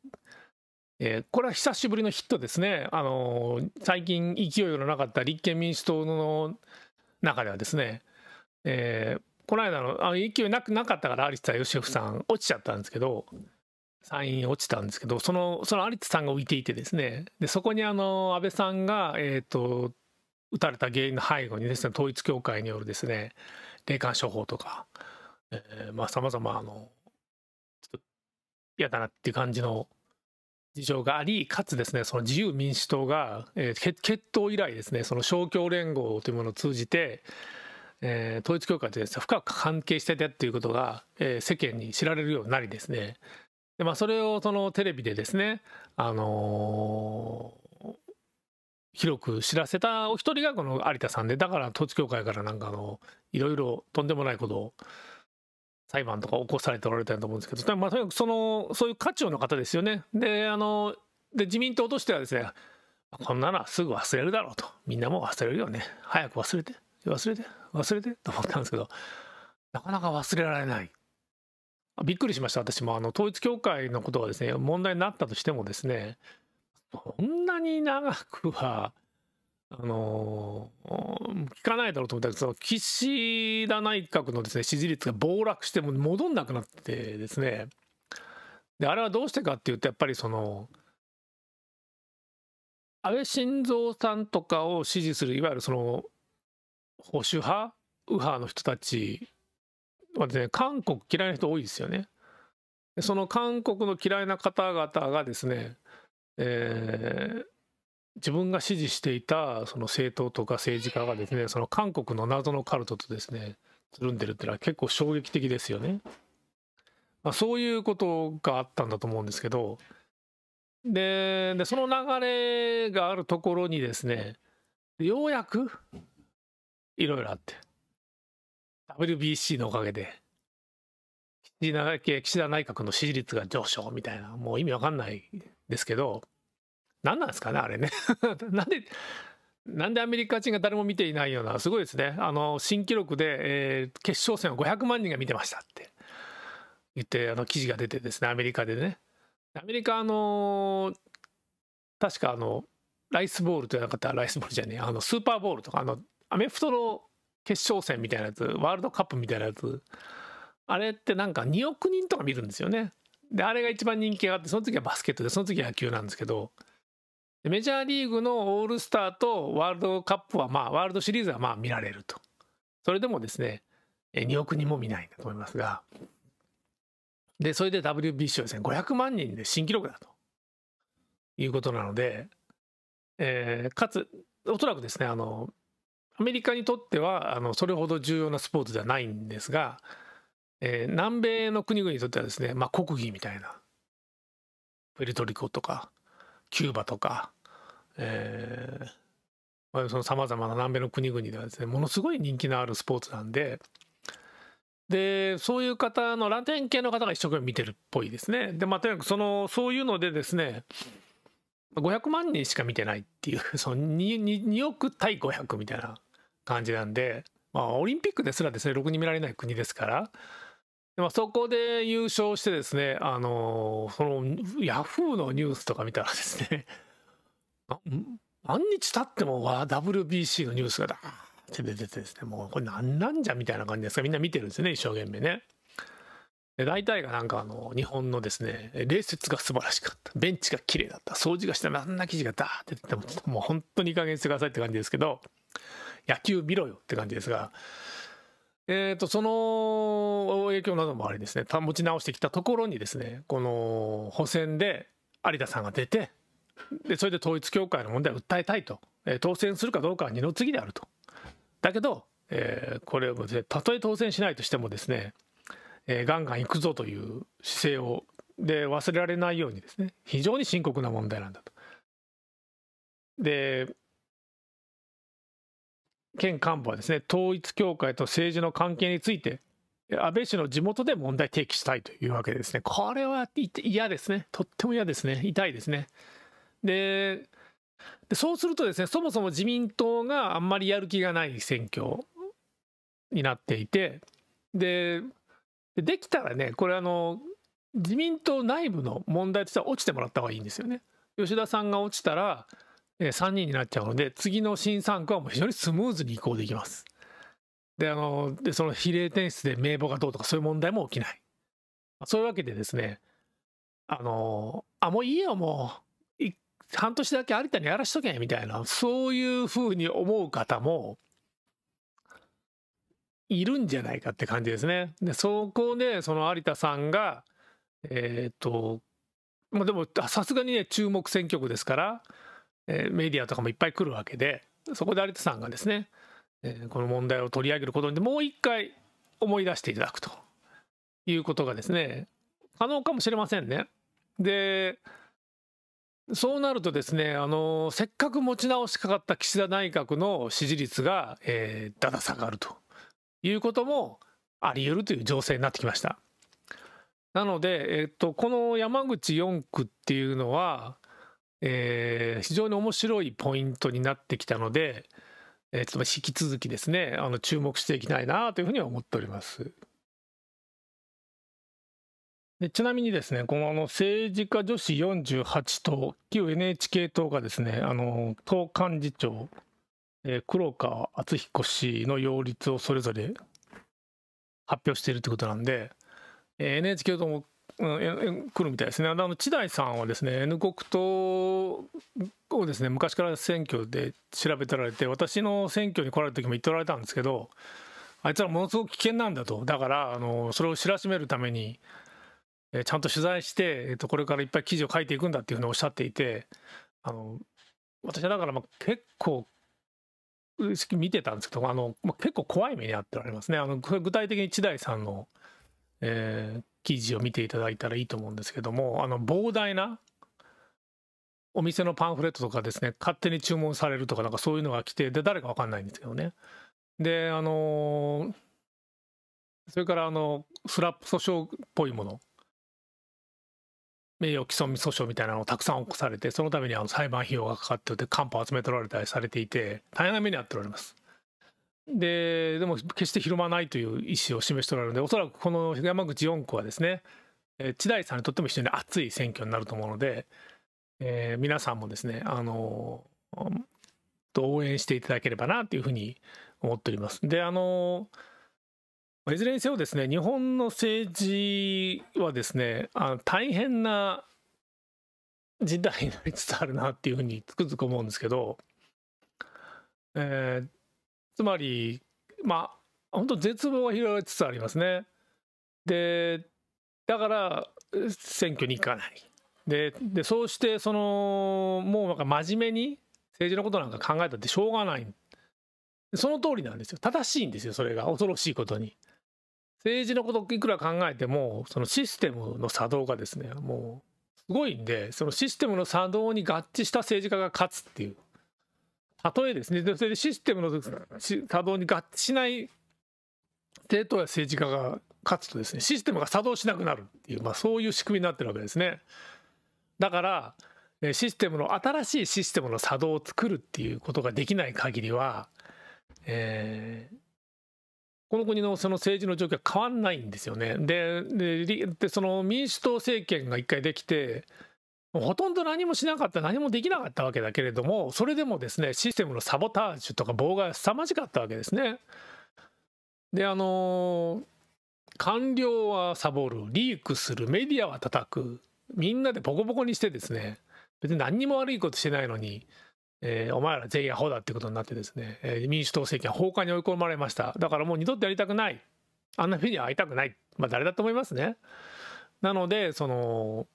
えー、これは久しぶりのヒットですね、あのー、最近勢いのなかった立憲民主党の中ではですね、えー、この間のあの勢いなくなかったから有田芳生さん落ちちゃったんですけど参院落ちたんですけどそのその有田さんが浮いていてですねでそこにあの安倍さんが、えーと、と撃たれた原因の背後にですね統一教会によるですね霊感商法とか、えー、まあ様々あの、ちょっと嫌だなっていう感じの事情があり、かつですね、その自由民主党が、えー、決闘以来ですね、その勝共連合というものを通じて、えー、統一教会とです、ね、深く関係してたっていうことが、えー、世間に知られるようになりですね、でまあ、それをそのテレビでですね、あのー広く知らせたお一人がこの有田さんでだから統一教会からなんかあのいろいろとんでもないことを裁判とか起こされておられたと思うんですけど、まあ、とにかくそのそういう家長の方ですよね。であので自民党としてはですねこんなのはすぐ忘れるだろうとみんなも忘れるよね早く忘れて忘れて忘れてと思ったんですけどなかなか忘れられないびっくりしました私もあの統一教会のことがですね問題になったとしてもですねこんなに長くは、あのー、聞かないだろうと思ったけど、その岸田内閣のですね、支持率が暴落して、も戻んなくなってですね、で、あれはどうしてかっていうと、やっぱりその、安倍晋三さんとかを支持する、いわゆるその、保守派、右派の人たちはですね、韓国嫌いな人多いですよね。その韓国の嫌いな方々がですね、えー、自分が支持していたその政党とか政治家がですねその韓国の謎のカルトとですねつるんでるってのは結構衝撃的ですよね。まあ、そういうことがあったんだと思うんですけどでその流れがあるところにですねようやくいろいろあって WBC のおかげで岸田内閣の支持率が上昇みたいなもう意味わかんないですけど何なんですかねあれね *laughs* なんでなんでアメリカ人が誰も見ていないようなすごいですねあの新記録で、えー、決勝戦を500万人が見てましたって言ってあの記事が出てですねアメリカでねアメリカあのー、確かあのライスボールというなかったライスボールじゃねえあのスーパーボールとかあのアメフトの決勝戦みたいなやつワールドカップみたいなやつあれってなんか2億人とか見るんですよねで、あれが一番人気があって、その時はバスケットで、その時は野球なんですけど、メジャーリーグのオールスターとワールドカップは、まあ、ワールドシリーズはまあ見られると。それでもですね、2億人も見ないんだと思いますが、で、それで WBC はですね、500万人で新記録だということなので、えー、かつ、おそらくですね、あの、アメリカにとっては、あの、それほど重要なスポーツではないんですが、えー、南米の国々にとってはですね、まあ、国技みたいなプエルトリコとかキューバとか、えーまあ、そのさまざまな南米の国々ではですねものすごい人気のあるスポーツなんででそういう方のラテン系の方が一生懸命見てるっぽいですねでまあとにかくそのそういうのでですね500万人しか見てないっていう *laughs* その 2, 2, 2億対500みたいな感じなんで、まあ、オリンピックですらですねろくに見られない国ですからまあ、そこで優勝してですね、あのー、その、ヤフーのニュースとか見たらですね、*laughs* 何日経っても WBC のニュースがだーって出ててですね、もうこれ何なんじゃみたいな感じですが、みんな見てるんですよね、一生懸命ね。で大体がなんかあの、日本のですね、礼節が素晴らしかった、ベンチが綺麗だった、掃除がしたらあんな記事がダーって出ても、もう本当にいい加減してくださいって感じですけど、野球見ろよって感じですが、えー、と、その影響などもありですね、保ち直してきたところにですね、この補選で有田さんが出て、でそれで統一教会の問題を訴えたいと、えー、当選するかどうかは二の次であると。だけど、えー、これを、たとえ当選しないとしてもですね、えー、ガンガン行くぞという姿勢をで忘れられないようにですね非常に深刻な問題なんだと。で県幹部はですね、統一教会と政治の関係について、安倍氏の地元で問題提起したいというわけですね。これは嫌ですね。とっても嫌ですね。痛いですね。で、でそうするとですね、そもそも自民党があんまりやる気がない選挙になっていて、で、できたらね、これあの、自民党内部の問題としては落ちてもらった方がいいんですよね。吉田さんが落ちたら、3人になっちゃうので次の新3区はもう非常にスムーズに移行できます。であのでその比例転出で名簿がどうとかそういう問題も起きない。そういうわけでですねあのあもういいよもう半年だけ有田にやらしとけみたいなそういうふうに思う方もいるんじゃないかって感じですね。でそこでその有田さんがえっ、とまあでもさすがにね注目選挙区ですからえメディアとかもいっぱい来るわけでそこで有田さんがですね、えこの問題を取り上げることにもう一回思い出していただくということがですね可能かもしれませんね。でそうなるとですねあのせっかく持ち直しかかった岸田内閣の支持率が、えー、だだ下がるということもあり得るという情勢になってきました。なので、えっと、この山口4区っていうのはえー、非常に面白いポイントになってきたので、えー、ちょっと引き続きですねあの注目していきたいなというふうには思っております。でちなみにですねこのあの政治家女子48党旧 NHK 党がですねあの党幹事長、えー、黒川敦彦氏の擁立をそれぞれ発表しているということなんで、えー、NHK 党も来るみたいですね。あの千代さんはですね N 国党をですね昔から選挙で調べてられて私の選挙に来られた時も言っておられたんですけどあいつらものすごく危険なんだとだからあのそれを知らしめるために、えちゃんと取材して、えー、とこれからいっぱい記事を書いていくんだっていうふうにおっしゃっていてあの私はだからま結構見てたんですけどあの、ま結構怖い目に遭っておられますね。あの具体的に千代さんの、えー記事を見ていただいたらいいと思うんですけどもあの膨大なお店のパンフレットとかですね勝手に注文されるとかなんかそういうのが来てで誰か分かんないんですけどねであのー、それからあのスラップ訴訟っぽいもの名誉毀損訴訟みたいなのをたくさん起こされてそのためにあの裁判費用がかかってて官ン集め取られたりされていて大変な目に遭っておられますででも決して広まないという意思を示しておられるのでおそらくこの山口4区はですね千代さんにとっても非常に熱い選挙になると思うので、えー、皆さんもですねあの応援していただければなというふうに思っております。であのいずれにせよですね日本の政治はですねあの大変な時代になりつつあるなっていうふうにつくづく思うんですけど、えー、つまりまあ本当絶望が広がりつつありますね。でだから選挙に行かない。ででそうしてそのもうなんか真面目に政治のことなんか考えたってしょうがないその通りなんですよ正しいんですよそれが恐ろしいことに政治のこといくら考えてもそのシステムの作動がですねもうすごいんでそのシステムの作動に合致した政治家が勝つっていうたとえですねそれでシステムの作動に合致しない政党や政治家が勝つとですねシステムが作動しなくなるっていう、まあ、そういう仕組みになってるわけですね。だからシステムの新しいシステムの作動を作るっていうことができない限りは、えー、この国のその政治の状況は変わんないんですよね。ででその民主党政権が一回できてほとんど何もしなかった、何もできなかったわけだけれども、それでもですね、システムのサボタージュとか妨害は凄まじかったわけですね。で、あのー、官僚はサボる、リークする、メディアは叩く、みんなでボコボコにしてですね、別に何にも悪いことしてないのに、えー、お前ら全員アホだってことになってですね、えー、民主党政権崩壊に追い込まれました。だからもう二度とやりたくない。あんなふうに会いたくない。まあ誰だと思いますね。なので、その、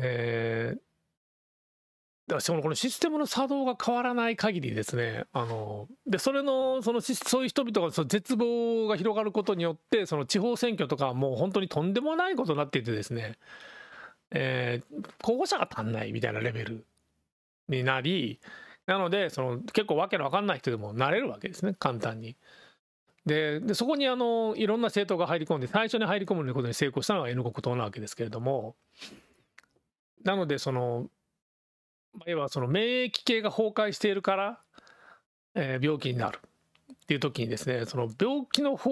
えー、だからそのこのシステムの作動が変わらない限りですね、あのでそれのそのそういう人々がその絶望が広がることによって、その地方選挙とかはもう本当にとんでもないことになっていてですね、えー、候補者が足んないみたいなレベルになり、なので、その結構わけのわかんない人でもなれるわけですね、簡単に。でそこにあのいろんな政党が入り込んで、最初に入り込むことに成功したのが N 国党なわけですけれども。なのでその要はその免疫系が崩壊しているから、えー、病気になるっていう時にですねその病気の方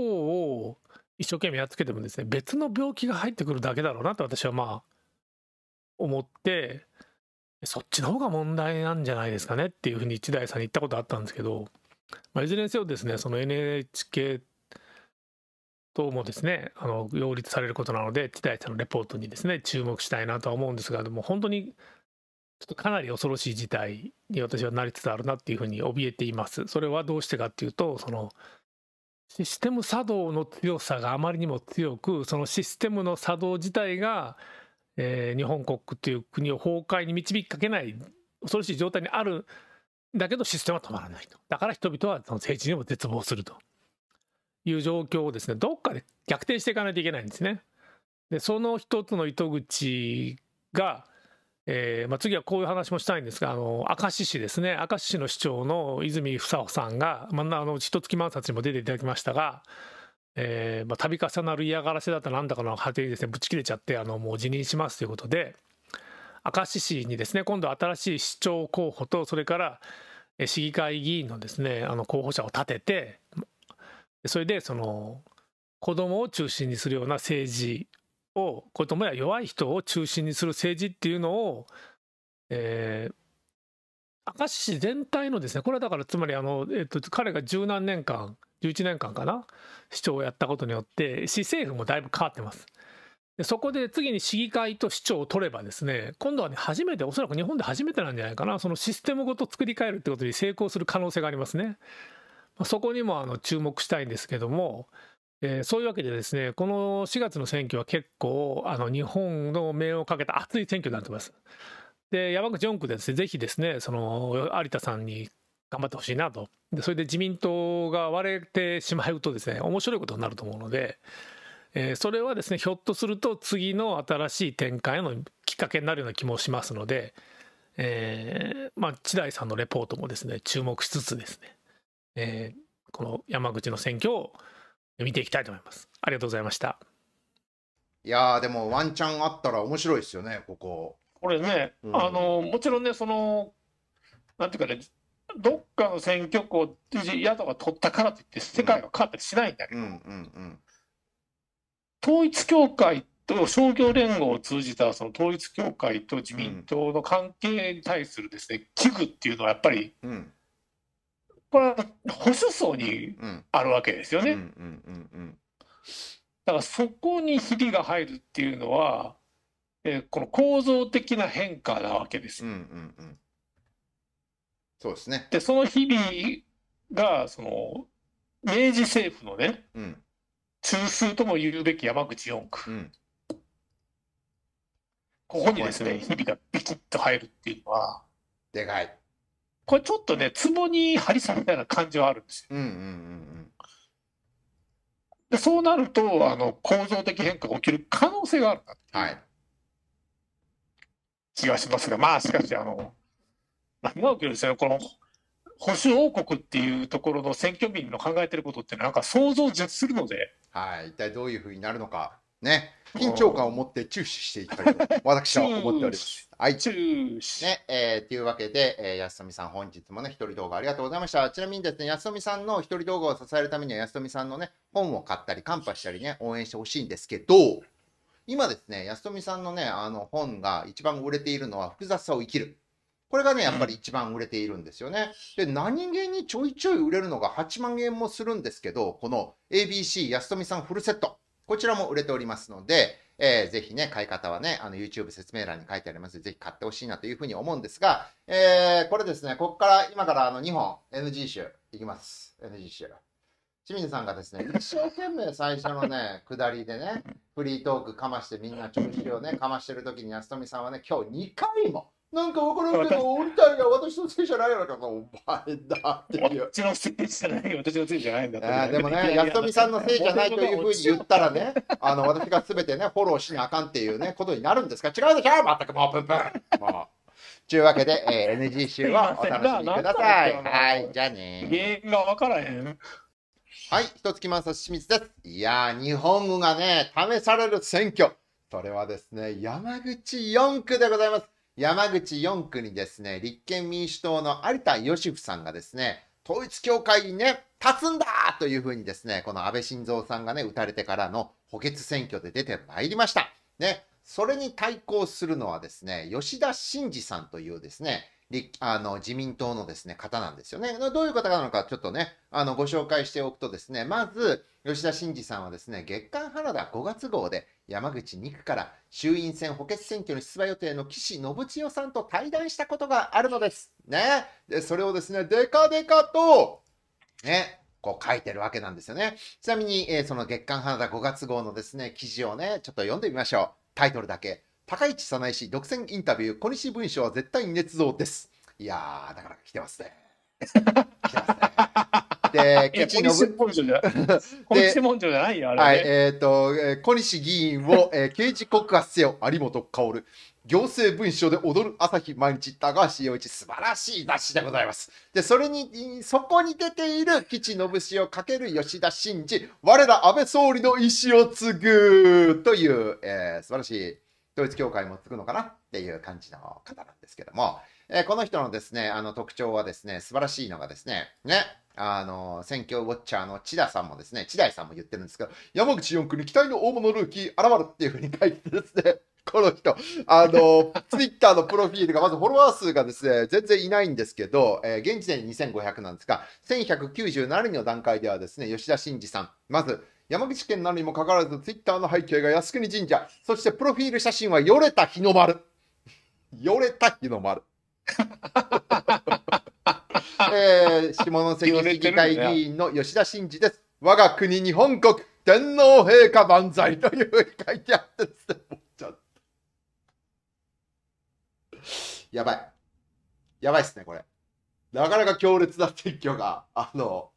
を一生懸命やっつけてもですね別の病気が入ってくるだけだろうなと私はまあ思ってそっちの方が問題なんじゃないですかねっていうふうに一大さんに言ったことあったんですけど、まあ、いずれにせよですねその NHK 等もですねあの擁立されることなので期待者のレポートにですね注目したいなとは思うんですがでも本当にちょっとかなり恐ろしい事態に私はなりつつあるなっていうふうに怯えています。それはどうしてかっていうとそのシステム作動の強さがあまりにも強くそのシステムの作動自体が、えー、日本国という国を崩壊に導きかけない恐ろしい状態にあるんだけどシステムは止まらないとだから人々はその政治にも絶望するという状況をですね、どっかで逆転していかないといけないんですね。で、その一つの糸口が、えーまあ、次はこういう話もしたいんですが、あの明石市ですね、明石市の市長の泉房穂さんが、まあ、あの一月万冊にも出ていただきましたが、えーまあ、度重なる嫌がらせだったなんだかの果てにですねぶち切れちゃってあのもう辞任しますということで明石市にですね今度新しい市長候補とそれから市議会議員のですねあの候補者を立ててそれでその子供を中心にするような政治を子供や弱い人を中心にする政治っていうのを、えー、明石市全体のですねこれはだからつまりあの、えっと、彼が十何年間11年間かな市長をやったことによって市政府もだいぶ変わってます。でそこで次に市議会と市長を取ればですね今度はね初めておそらく日本で初めてなんじゃないかなそのシステムごと作り変えるってことに成功する可能性がありますね。そこにもあの注目したいんですけども、えー、そういうわけでですね、この4月の選挙は結構、あの日本の命をかけた熱い選挙になってます。で、山口4区でです、ね、ぜひですね、その有田さんに頑張ってほしいなとで、それで自民党が割れてしまうとですね、面白いことになると思うので、えー、それはですね、ひょっとすると次の新しい展開のきっかけになるような気もしますので、えー、まあ、千代さんのレポートもですね、注目しつつですね。えー、この山口の選挙を見ていきたいと思います。ありがとうございました。いやでもワンチャンあったら面白いですよね、ここ。これね、うん、あのもちろんね、その、なんていうかね、どっかの選挙区を野党が取ったからといって、世界が変わったりしないんだけど、統一教会と商業連合を通じたその統一教会と自民党の関係に対するですね、危惧っていうのはやっぱり、うん、これは保守層にあるわけですよね。だからそこにひびが入るっていうのは、えー、この構造的な変化なわけです。うんうんうん、そうですね。でその日びがその明治政府のね、うん、中枢とも言うべき山口四区。うんここにですね、日びがビキッと入るっていうのは。でかい。これちょっとね、ツボに張り差みたいな感じはあるんですよ。うんうんうん、でそうなるとあの、構造的変化が起きる可能性があるなはい、気がしますが、まあしかし、あの、何が起きるんですかね、この保守王国っていうところの選挙民の考えてることって、なんか想像を絶するので。はい、一体どういうふうになるのか、ね。緊張感を持って注視していきたいと私は思っております。はい。ね、えー、というわけで、えー、安富さん本日もね、一人動画ありがとうございました。ちなみにですね、安富さんの一人動画を支えるためには、安富さんのね、本を買ったり、カンパしたりね、応援してほしいんですけど、今ですね、安富さんのね、あの本が一番売れているのは、複雑さを生きる。これがね、やっぱり一番売れているんですよね。で、何気にちょいちょい売れるのが8万円もするんですけど、この ABC 安富さんフルセット。こちらも売れておりますので、えー、ぜひね、買い方はね、あの YouTube 説明欄に書いてありますので、ぜひ買ってほしいなというふうに思うんですが、えー、これですね、ここから今からあの2本 NG 集いきます。NG 集。清水さんがですね、*laughs* 一生懸命最初のね、下りでね、フリートークかましてみんな調子をね、かましてる時に安富さんはね、今日2回もなんか分からんけど、俺たいが私のせいじゃないのろか、お前だっていう。私のせいじゃない、私のせいじゃないんだって、でもね、やすとみさんのせいじゃないというふうに言ったらね、*laughs* あの私がすべてね、フォローしなあかんっていうね、ことになるんですか違うでしょ、まったくもうプンプン。もうというわけで、えー、NG 集はお楽しみください。はい、じゃあね。原因が分からへん。はい、ひ一月満さしみつです。いやー、日本語がね、試される選挙。それはですね、山口4区でございます。山口4区にですね、立憲民主党の有田芳生さんがですね、統一教会にね、立つんだというふうにですね、この安倍晋三さんがね、撃たれてからの補欠選挙で出てまいりました。ね、それに対抗するのはですね、吉田真二さんというですね、あの自民党のですね方なんですよね。どういう方なのかちょっとねあのご紹介しておくとですねまず吉田真嗣さんはですね月刊原田5月号で山口2区から衆院選補欠選挙に出馬予定の岸信千代さんと対談したことがあるのです。ね、でそれをですねでかでかと、ね、こう書いてるわけなんですよね。ちなみに、えー、その月刊花田5月号のですね記事をねちょっと読んでみましょう。タイトルだけ。高市早苗氏独占インタビュー、小西文書は絶対に捏造です。いやー、なかなか来てますね。*laughs* 来てますね。*laughs* で、小西文書じゃないよ、あれ、ね、はい、えっ、ー、と、小西議員を、えー、刑事告発せよ、有本薫。行政文書で踊る朝日毎日高橋洋一素晴らしい雑誌でございます。で、それに、そこに出ている吉信氏をかける吉田真二、我ら安倍総理の意思を継ぐという、えー、素晴らしい統一教会もつくのかなっていう感じの方なんですけども、えー、この人のですね、あの特徴はですね、素晴らしいのがですね、ね、あの、選挙ウォッチャーの千田さんもですね、千代さんも言ってるんですけど、山口四区に期待の大物ルーキー現るっていうふうに書いてですね、*laughs* この人、あの、ツイッターのプロフィールが、まずフォロワー数がですね、全然いないんですけど、えー、現時点で2500なんですが、1197人の段階ではですね、吉田真二さん、まず、山口県なのにもかかわらず、ツイッターの背景が靖国神社、そしてプロフィール写真はよれた日の丸。よれた日の丸。*laughs* えー、下関市議会議員の吉田真嗣です。我が国日本国天皇陛下万歳というふうに書いてあるんですね、ちょっやばい。やばいっすね、これ。なかなか強烈な撤去が、あの、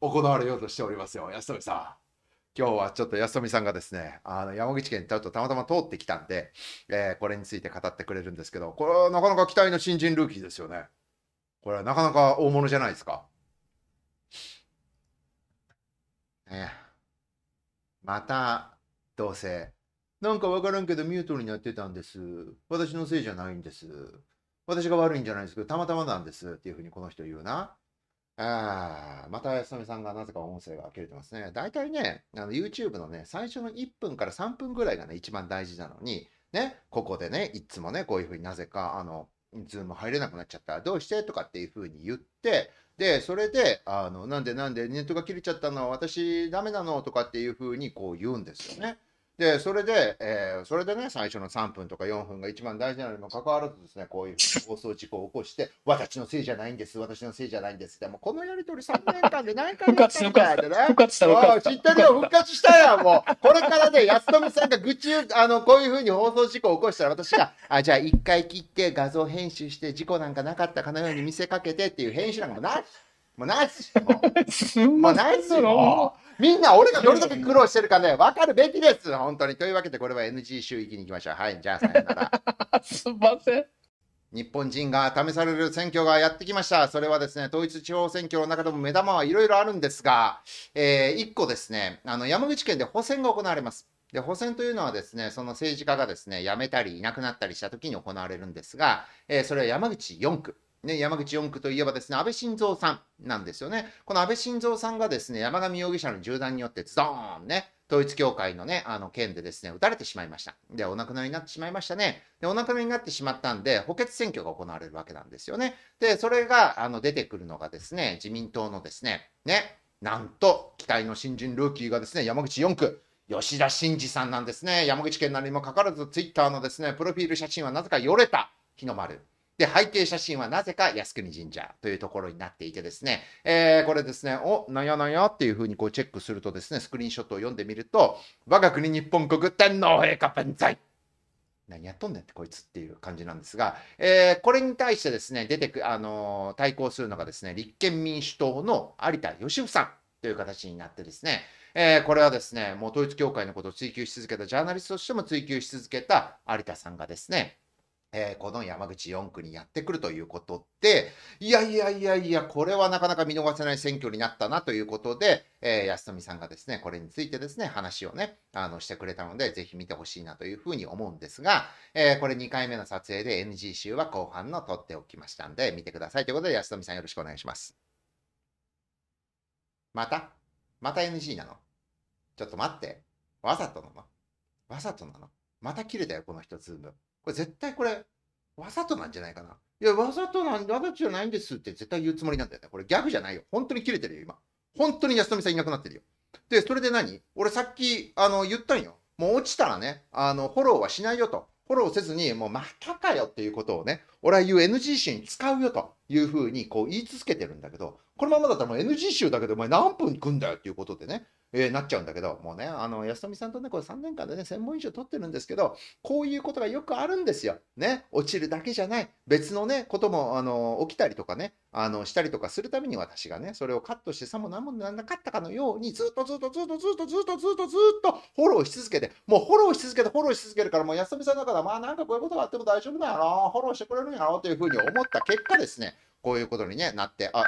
行われようとしておりますよ、安富さん。今日はちょっと安富さんがですね、あの山口県にちょっとたまたま通ってきたんで、えー、これについて語ってくれるんですけど、これはなかなか期待の新人ルーキーですよね。これはなかなか大物じゃないですか。ね、また、どうせ。なんかわからんけどミュートになってたんです。私のせいじゃないんです。私が悪いんじゃないですけど、たまたまなんです。っていうふうにこの人言うな。ああ、また安富さんがなぜか音声が切れてますね。大体ね、の YouTube のね、最初の1分から3分ぐらいがね、一番大事なのに、ね、ここでね、いつもね、こういうふうになぜか、あの、ズーム入れなくなっちゃった。ら、どうしてとかっていうふうに言って、で、それで、あの、なんでなんでネットが切れちゃったの私ダメなのとかっていうふうにこう言うんですよね。で、それで、えー、それでね、最初の3分とか4分が一番大事なのにもかかわらずですね、こういう放送事故を起こして、私のせいじゃないんです、私のせいじゃないんですって、もこのやりとり3年間で何回やったんだっね。復活した、復活した。知ってるよ、復活したよ、もう。これからね、安富さんが愚痴、あの、こういうふうに放送事故を起こしたら、私が、あ、じゃあ1回切って画像編集して、事故なんかなかったかのように見せかけてっていう編集なんかもなしもうないっすよ。*laughs* もうないっすよ。みんな俺がどれだけ苦労してるかね、わかるべきです。本当に。というわけで、これは NG 周囲に行きましょう。はい、じゃあさよなら。*laughs* すいません。日本人が試される選挙がやってきました。それはですね、統一地方選挙の中でも目玉はいろいろあるんですが、えー、1個ですね、あの、山口県で補選が行われます。で、補選というのはですね、その政治家がですね、辞めたりいなくなったりした時に行われるんですが、えー、それは山口4区。ね、山口4区といえばですね、安倍晋三さんなんですよね。この安倍晋三さんがですね、山上容疑者の銃弾によってズドーンね、統一教会のね、あの件でですね、撃たれてしまいました。で、お亡くなりになってしまいましたね。で、お亡くなりになってしまったんで、補欠選挙が行われるわけなんですよね。で、それが、あの、出てくるのがですね、自民党のですね、ね、なんと、期待の新人ルーキーがですね、山口4区、吉田真二さんなんですね。山口県なのにもかかわらず、ツイッターのですね、プロフィール写真はなぜかよれた日の丸。で、背景写真はなぜか靖国神社というところになっていてですね、えー、これですね、お、なんやなんやっていうふうにこうチェックするとですね、スクリーンショットを読んでみると、我が国日本国天皇陛下万歳何やっとんねんってこいつっていう感じなんですが、えー、これに対してですね、出てく、あのー、対抗するのがですね、立憲民主党の有田義夫さんという形になってですね、えー、これはですね、もう統一教会のことを追求し続けた、ジャーナリストとしても追求し続けた有田さんがですね、えー、この山口4区にやってくるということで、いやいやいやいや、これはなかなか見逃せない選挙になったなということで、えー、安富さんがですね、これについてですね、話をね、あの、してくれたので、ぜひ見てほしいなというふうに思うんですが、えー、これ2回目の撮影で NG 集は後半の撮っておきましたんで、見てくださいということで、安富さんよろしくお願いします。またまた NG なのちょっと待って。わざとなのわざとなのまた切れたよ、この人、ズーム。これ絶対これ、わざとなんじゃないかな。いや、わざとなん、わざとじゃないんですって絶対言うつもりなんだよね。これギャグじゃないよ。本当に切れてるよ、今。本当に安富さんいなくなってるよ。で、それで何俺さっき、あの、言ったんよ。もう落ちたらね、あの、フォローはしないよと。フォローせずに、もうまたかよっていうことをね、俺は言う NG 集に使うよというふうにこう言い続けてるんだけど、このままだったらもう NG 集だけでお前何分行くんだよっていうことでね、えー、なっちゃうんだけど、もうね、あの、安富さんとね、これ3年間でね、専門医師を取ってるんですけど、こういうことがよくあるんですよ。ね、落ちるだけじゃない、別のね、ことも、あの、起きたりとかね、あの、したりとかするために私がね、それをカットしてさも何もなんなかったかのように、ずっとずっとずっとずっとずっとずっとずっとフォローし続けて、もうフォローし続けて、フォローし続けるから、もう安富さんだから、まあなんかこういうことがあっても大丈夫だよな、フォローしてくれるに会おうというふうに思った結果ですね、こういうことに、ね、なって、あ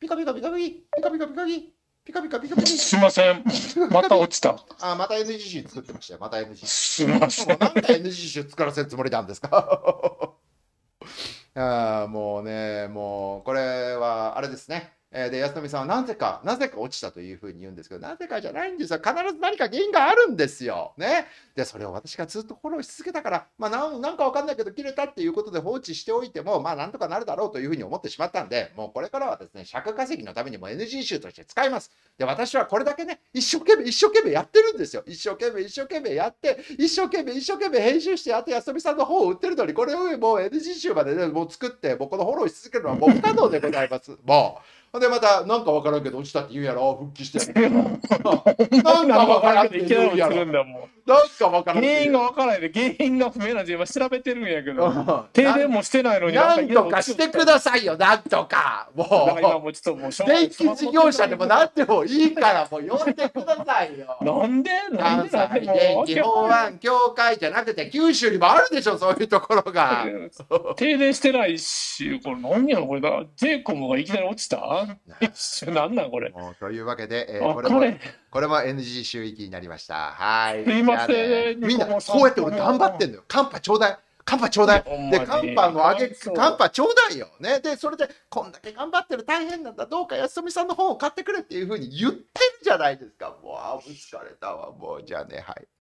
ピカピカピカピピカピカピカピピカピカピカピカすいません。また落ちた。*laughs* あ、また NG 集作ってましたよ。また NG 集。すいません。*laughs* NG 集作らせつもりなんですか *laughs* あもうね、もうこれはあれですね。えで、安富さんはなぜか、なぜか落ちたというふうに言うんですけど、なぜかじゃないんですよ。必ず何か原因があるんですよ。ね。で、それを私がずっとフォローし続けたから、まあ、なんかわかんないけど、切れたっていうことで放置しておいても、まあ、なんとかなるだろうというふうに思ってしまったんで、もうこれからはですね、尺稼ぎのためにも NG 集として使います。で、私はこれだけね、一生懸命、一生懸命やってるんですよ。一生懸命、一生懸命やって、一生懸命、一生懸命編集して、あと安富さんの方を売ってるのに、これをもう NG 集までね、もう作って、僕のフォローし続けるのはもう不可能でございます。もう。でまたなんか分からんけど落ちたって言うやろ復帰して *laughs* なんか分からんって言うやろなんか分からん原因が分からないで原因が不明なんは調べてるんやけど *laughs* 停電もしてないのになんとかしてくださいよなんとかもう今もちょっともう電気事業者でもなってもいいからもう呼んでくださいよなんで関西電気法案協会じゃなくて九州にもあるでしょそういうところが *laughs* 停電してないしこれ何やろこれだ税コムがいきなり落ちたなんなんこれ。というわけで、えー、これもこれこれも NG 収益になりました。はい。すいません。みんな、こうやって俺頑張ってんのよ。カンパちょうだい。カンパちょうだい。で、カンパのあげ、カンパちょうだいよ。ね。で、それで、こんだけ頑張ってる大変なんだ。どうか安富さんの本を買ってくれっていうふうに言ってるじゃないですか。もう、疲れたわ。もう、じゃあね、はい。